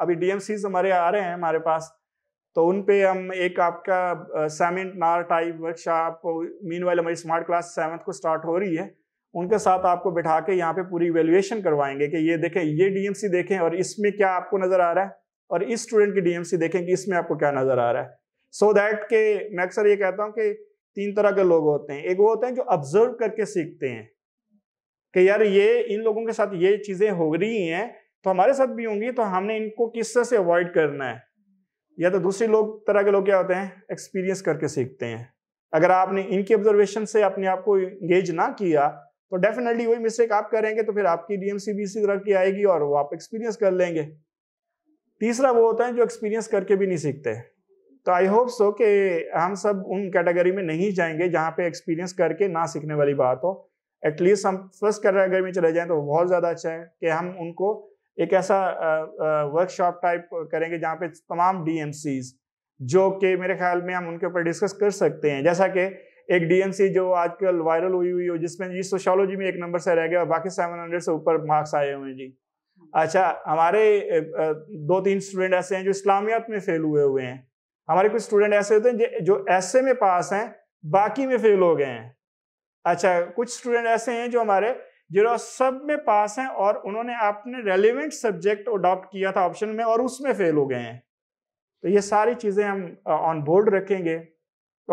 A: अभी डीएमसी हमारे आ रहे हैं हमारे पास तो उन पे हम एक आपका seminar type workshop meanwhile हमारी स्मार्ट क्लास सेवन्थ को स्टार्ट हो रही है उनके साथ आपको बैठा के यहाँ पे पूरी इवेल्युएशन करवाएंगे कि ये देखें ये डीएमसी देखें और इसमें क्या आपको नज़र आ रहा है और इस स्टूडेंट की डीएमसी देखें कि इसमें आपको क्या नज़र आ रहा है सो so दैट के मैं अक्सर ये कहता हूँ कि तीन तरह के लोग होते हैं एक वो होते हैं जो ऑब्जर्व करके सीखते हैं कि यार ये इन लोगों के साथ ये चीज़ें हो रही हैं तो हमारे साथ भी होंगी तो हमने इनको किस तरह से अवॉइड करना है या तो दूसरे लोग तरह के लोग क्या होते हैं एक्सपीरियंस करके सीखते हैं अगर आपने इनकी ऑब्जर्वेशन से अपने आप को इंगेज ना किया तो डेफिनेटली वही मिस्टेक आप करेंगे तो फिर आपकी डीएमसी भी इसी तरह की आएगी और वो आप एक्सपीरियंस कर लेंगे तीसरा वो होता है जो एक्सपीरियंस करके भी नहीं सीखते हैं तो आई होप सो कि हम सब उन कैटेगरी में नहीं जाएंगे जहाँ पे एक्सपीरियंस करके ना सीखने वाली बात हो एटलीस्ट हम फर्स्ट कैटेगरी में चले जाएं तो बहुत ज़्यादा अच्छा है कि हम उनको एक ऐसा वर्कशॉप टाइप करेंगे जहाँ पे तमाम डी जो कि मेरे ख्याल में हम उनके ऊपर डिस्कस कर सकते हैं जैसा कि एक डी जो आजकल वायरल हुई हुई हो जिसमें जी सोशोलॉजी में एक नंबर से रह गया और बाकी सेवन हंड्रेड से ऊपर मार्क्स आए हुए हैं जी अच्छा हमारे दो तीन स्टूडेंट ऐसे हैं जो इस्लामियात में फेल हुए हुए हैं हमारे कुछ स्टूडेंट ऐसे होते हैं जो ऐसे में पास हैं बाकी में फेल हो गए हैं अच्छा कुछ स्टूडेंट ऐसे हैं जो हमारे जीरो सब में पास हैं और उन्होंने अपने रेलिवेंट सब्जेक्ट अडॉप्ट किया था ऑप्शन में और उसमें फेल हो गए हैं तो ये सारी चीज़ें हम ऑन बोर्ड रखेंगे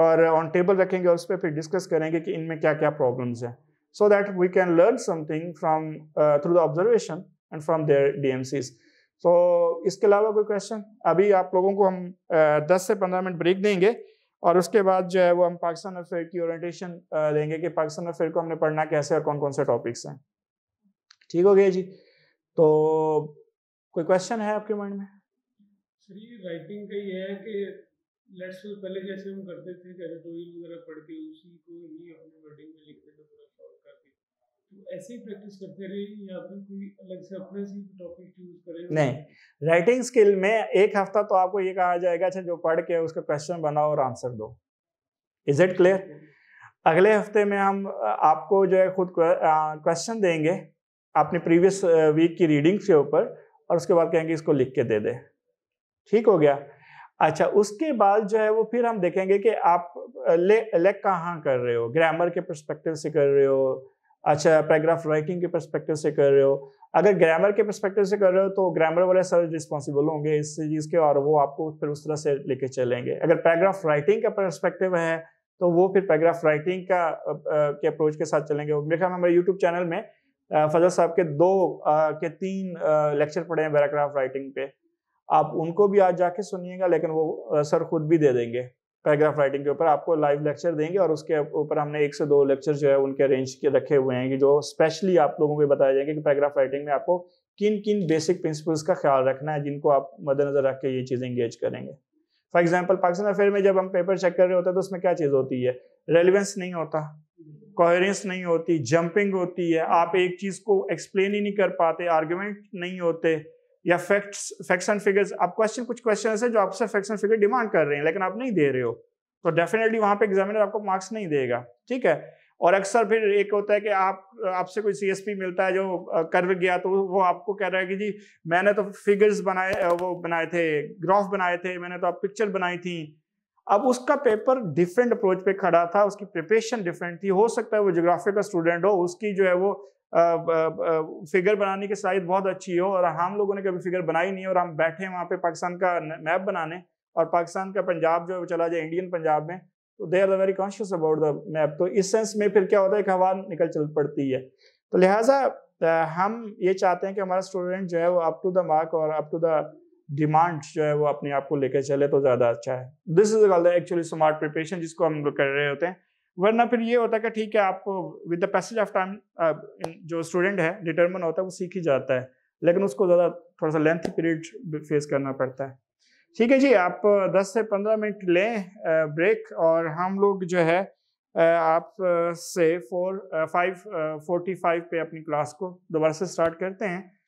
A: और ऑन टेबल रखेंगे और उस पर फिर डिस्कस करेंगे कि इनमें क्या क्या प्रॉब्लम्स हैं so that we can learn something from through the observation and from there डी तो इसके अलावा कोई क्वेश्चन अभी आप लोगों को हम दस से पंद्रह मिनट ब्रेक देंगे और उसके बाद जो है वो हम पाकिस्तान अफेयर की ओरिएंटेशन देंगे कि पाकिस्तान अफेयर को हमने पढ़ना कैसे और कौन कौन से टॉपिक्स हैं ठीक हो गया जी तो कोई क्वेश्चन है आपके माइंड में सर ये राइटिंग का ये है कि लेट्स पहले जैसे हम करते थे एडिटोरियल वगैरह पढ़ के उसी को ही अपने वर्डिंग में लिखते थे
B: तो ऐसे ही प्रैक्टिस करते रहे या फिर कोई अलग से अपने से टॉपिक चूज करें
A: नहीं राइटिंग स्किल में एक हफ्ता तो आपको ये कहा जाएगा अच्छा जो पढ़ के उसका क्वेश्चन बनाओ और आंसर दो इज इट क्लियर अगले हफ्ते में हम आपको जो है खुद क्वेश्चन देंगे अपने प्रीवियस वीक की रीडिंग के ऊपर और उसके बाद कहेंगे इसको लिख के दे दे ठीक हो गया अच्छा उसके बाद जो है वो फिर हम देखेंगे कि आप ले लेक कहाँ कर रहे हो ग्रामर के परस्पेक्टिव से कर रहे हो अच्छा पैराग्राफ राइटिंग के परस्पेक्टिव से कर रहे हो अगर ग्रामर के परस्पेक्टिव से कर रहे हो तो ग्रामर वाले सर रिस्पॉन्सिबल होंगे इस चीज़ के और वो आपको फिर उस तरह से लेके चलेंगे अगर पैराग्राफ राइटिंग का परस्पेक्टिव है तो वो फिर पैराग्राफ राइटिंग का के अप्रोच के साथ चलेंगे मेरे ख्याल हमारे यूट्यूब चैनल में फजल साहब के दो आ, के तीन लेक्चर पड़े हैं पैराग्राफ राइटिंग पे आप उनको भी आज जाके सुनिएगा लेकिन वो सर खुद भी दे देंगे पैराग्राफ राइटिंग के ऊपर आपको लाइव लेक्चर देंगे और उसके ऊपर हमने एक से दो लेक्चर जो है उनके अरेंज के रखे हुए हैं कि जो स्पेशली आप लोगों को बताया जाएंगे कि पैराग्राफ राइटिंग में आपको किन किन बेसिक प्रिंसिपल्स का ख्याल रखना है जिनको आप मद्देनजर रख के ये चीज़ें इंगेज करेंगे फॉर एग्जाम्पल पाकिस्तान अफेयर में जब हम पेपर चेक कर रहे होते हैं तो उसमें क्या चीज़ होती है रेलिवेंस नहीं होता कोहरेंस नहीं होती जंपिंग होती है आप एक चीज़ को एक्सप्लेन ही नहीं कर पाते आर्ग्यूमेंट नहीं होते या फैक्ट्स फैक्ट्स एंड फिगर्स आप क्वेश्चन कुछ क्वेश्चन ऐसे जो आपसे फैक्ट्स एंड फिगर डिमांड कर रहे हैं लेकिन आप नहीं दे रहे हो तो डेफिनेटली वहां पे एग्जामिनर आपको मार्क्स नहीं देगा ठीक है और अक्सर फिर एक होता है कि आप आपसे कोई सीएसपी मिलता है जो कर गया तो वो आपको कह रहा है कि जी मैंने तो फिगर्स बनाए वो बनाए थे ग्राफ बनाए थे मैंने तो आप पिक्चर बनाई थी अब उसका पेपर डिफरेंट अप्रोच पे खड़ा था उसकी प्रिपरेशन डिफरेंट थी हो सकता है वो जोग्राफी का स्टूडेंट हो उसकी जो है वो फिगर बनाने की साइज बहुत अच्छी हो और हम लोगों ने कभी फिगर बनाई नहीं और हम बैठे वहाँ पे पाकिस्तान का मैप बनाने और पाकिस्तान का पंजाब जो चला जाए इंडियन पंजाब में तो they are very conscious about the map तो इस सेंस में फिर क्या होता है एक हवा निकल चल पड़ती है तो लिहाजा हम ये चाहते हैं कि हमारा स्टूडेंट जो है वो अप टू द मार्क और अप टू द डिमांड जो है वो अपने आप को लेकर चले तो ज़्यादा अच्छा है this is actually smart preparation जिसको हम लोग कर रहे होते हैं वरना फिर ये होता है कि ठीक है आपको with the passage of time जो स्टूडेंट है डिटर्मन होता है वो सीख ही जाता है लेकिन उसको ज़्यादा थोड़ा सा लेंथ पीरियड फेस करना पड़ता है ठीक है जी आप 10 से 15 मिनट लें ब्रेक और हम लोग जो है आप से फोर फाइव फोर्टी फाइव पे अपनी क्लास को दोबारा से स्टार्ट करते हैं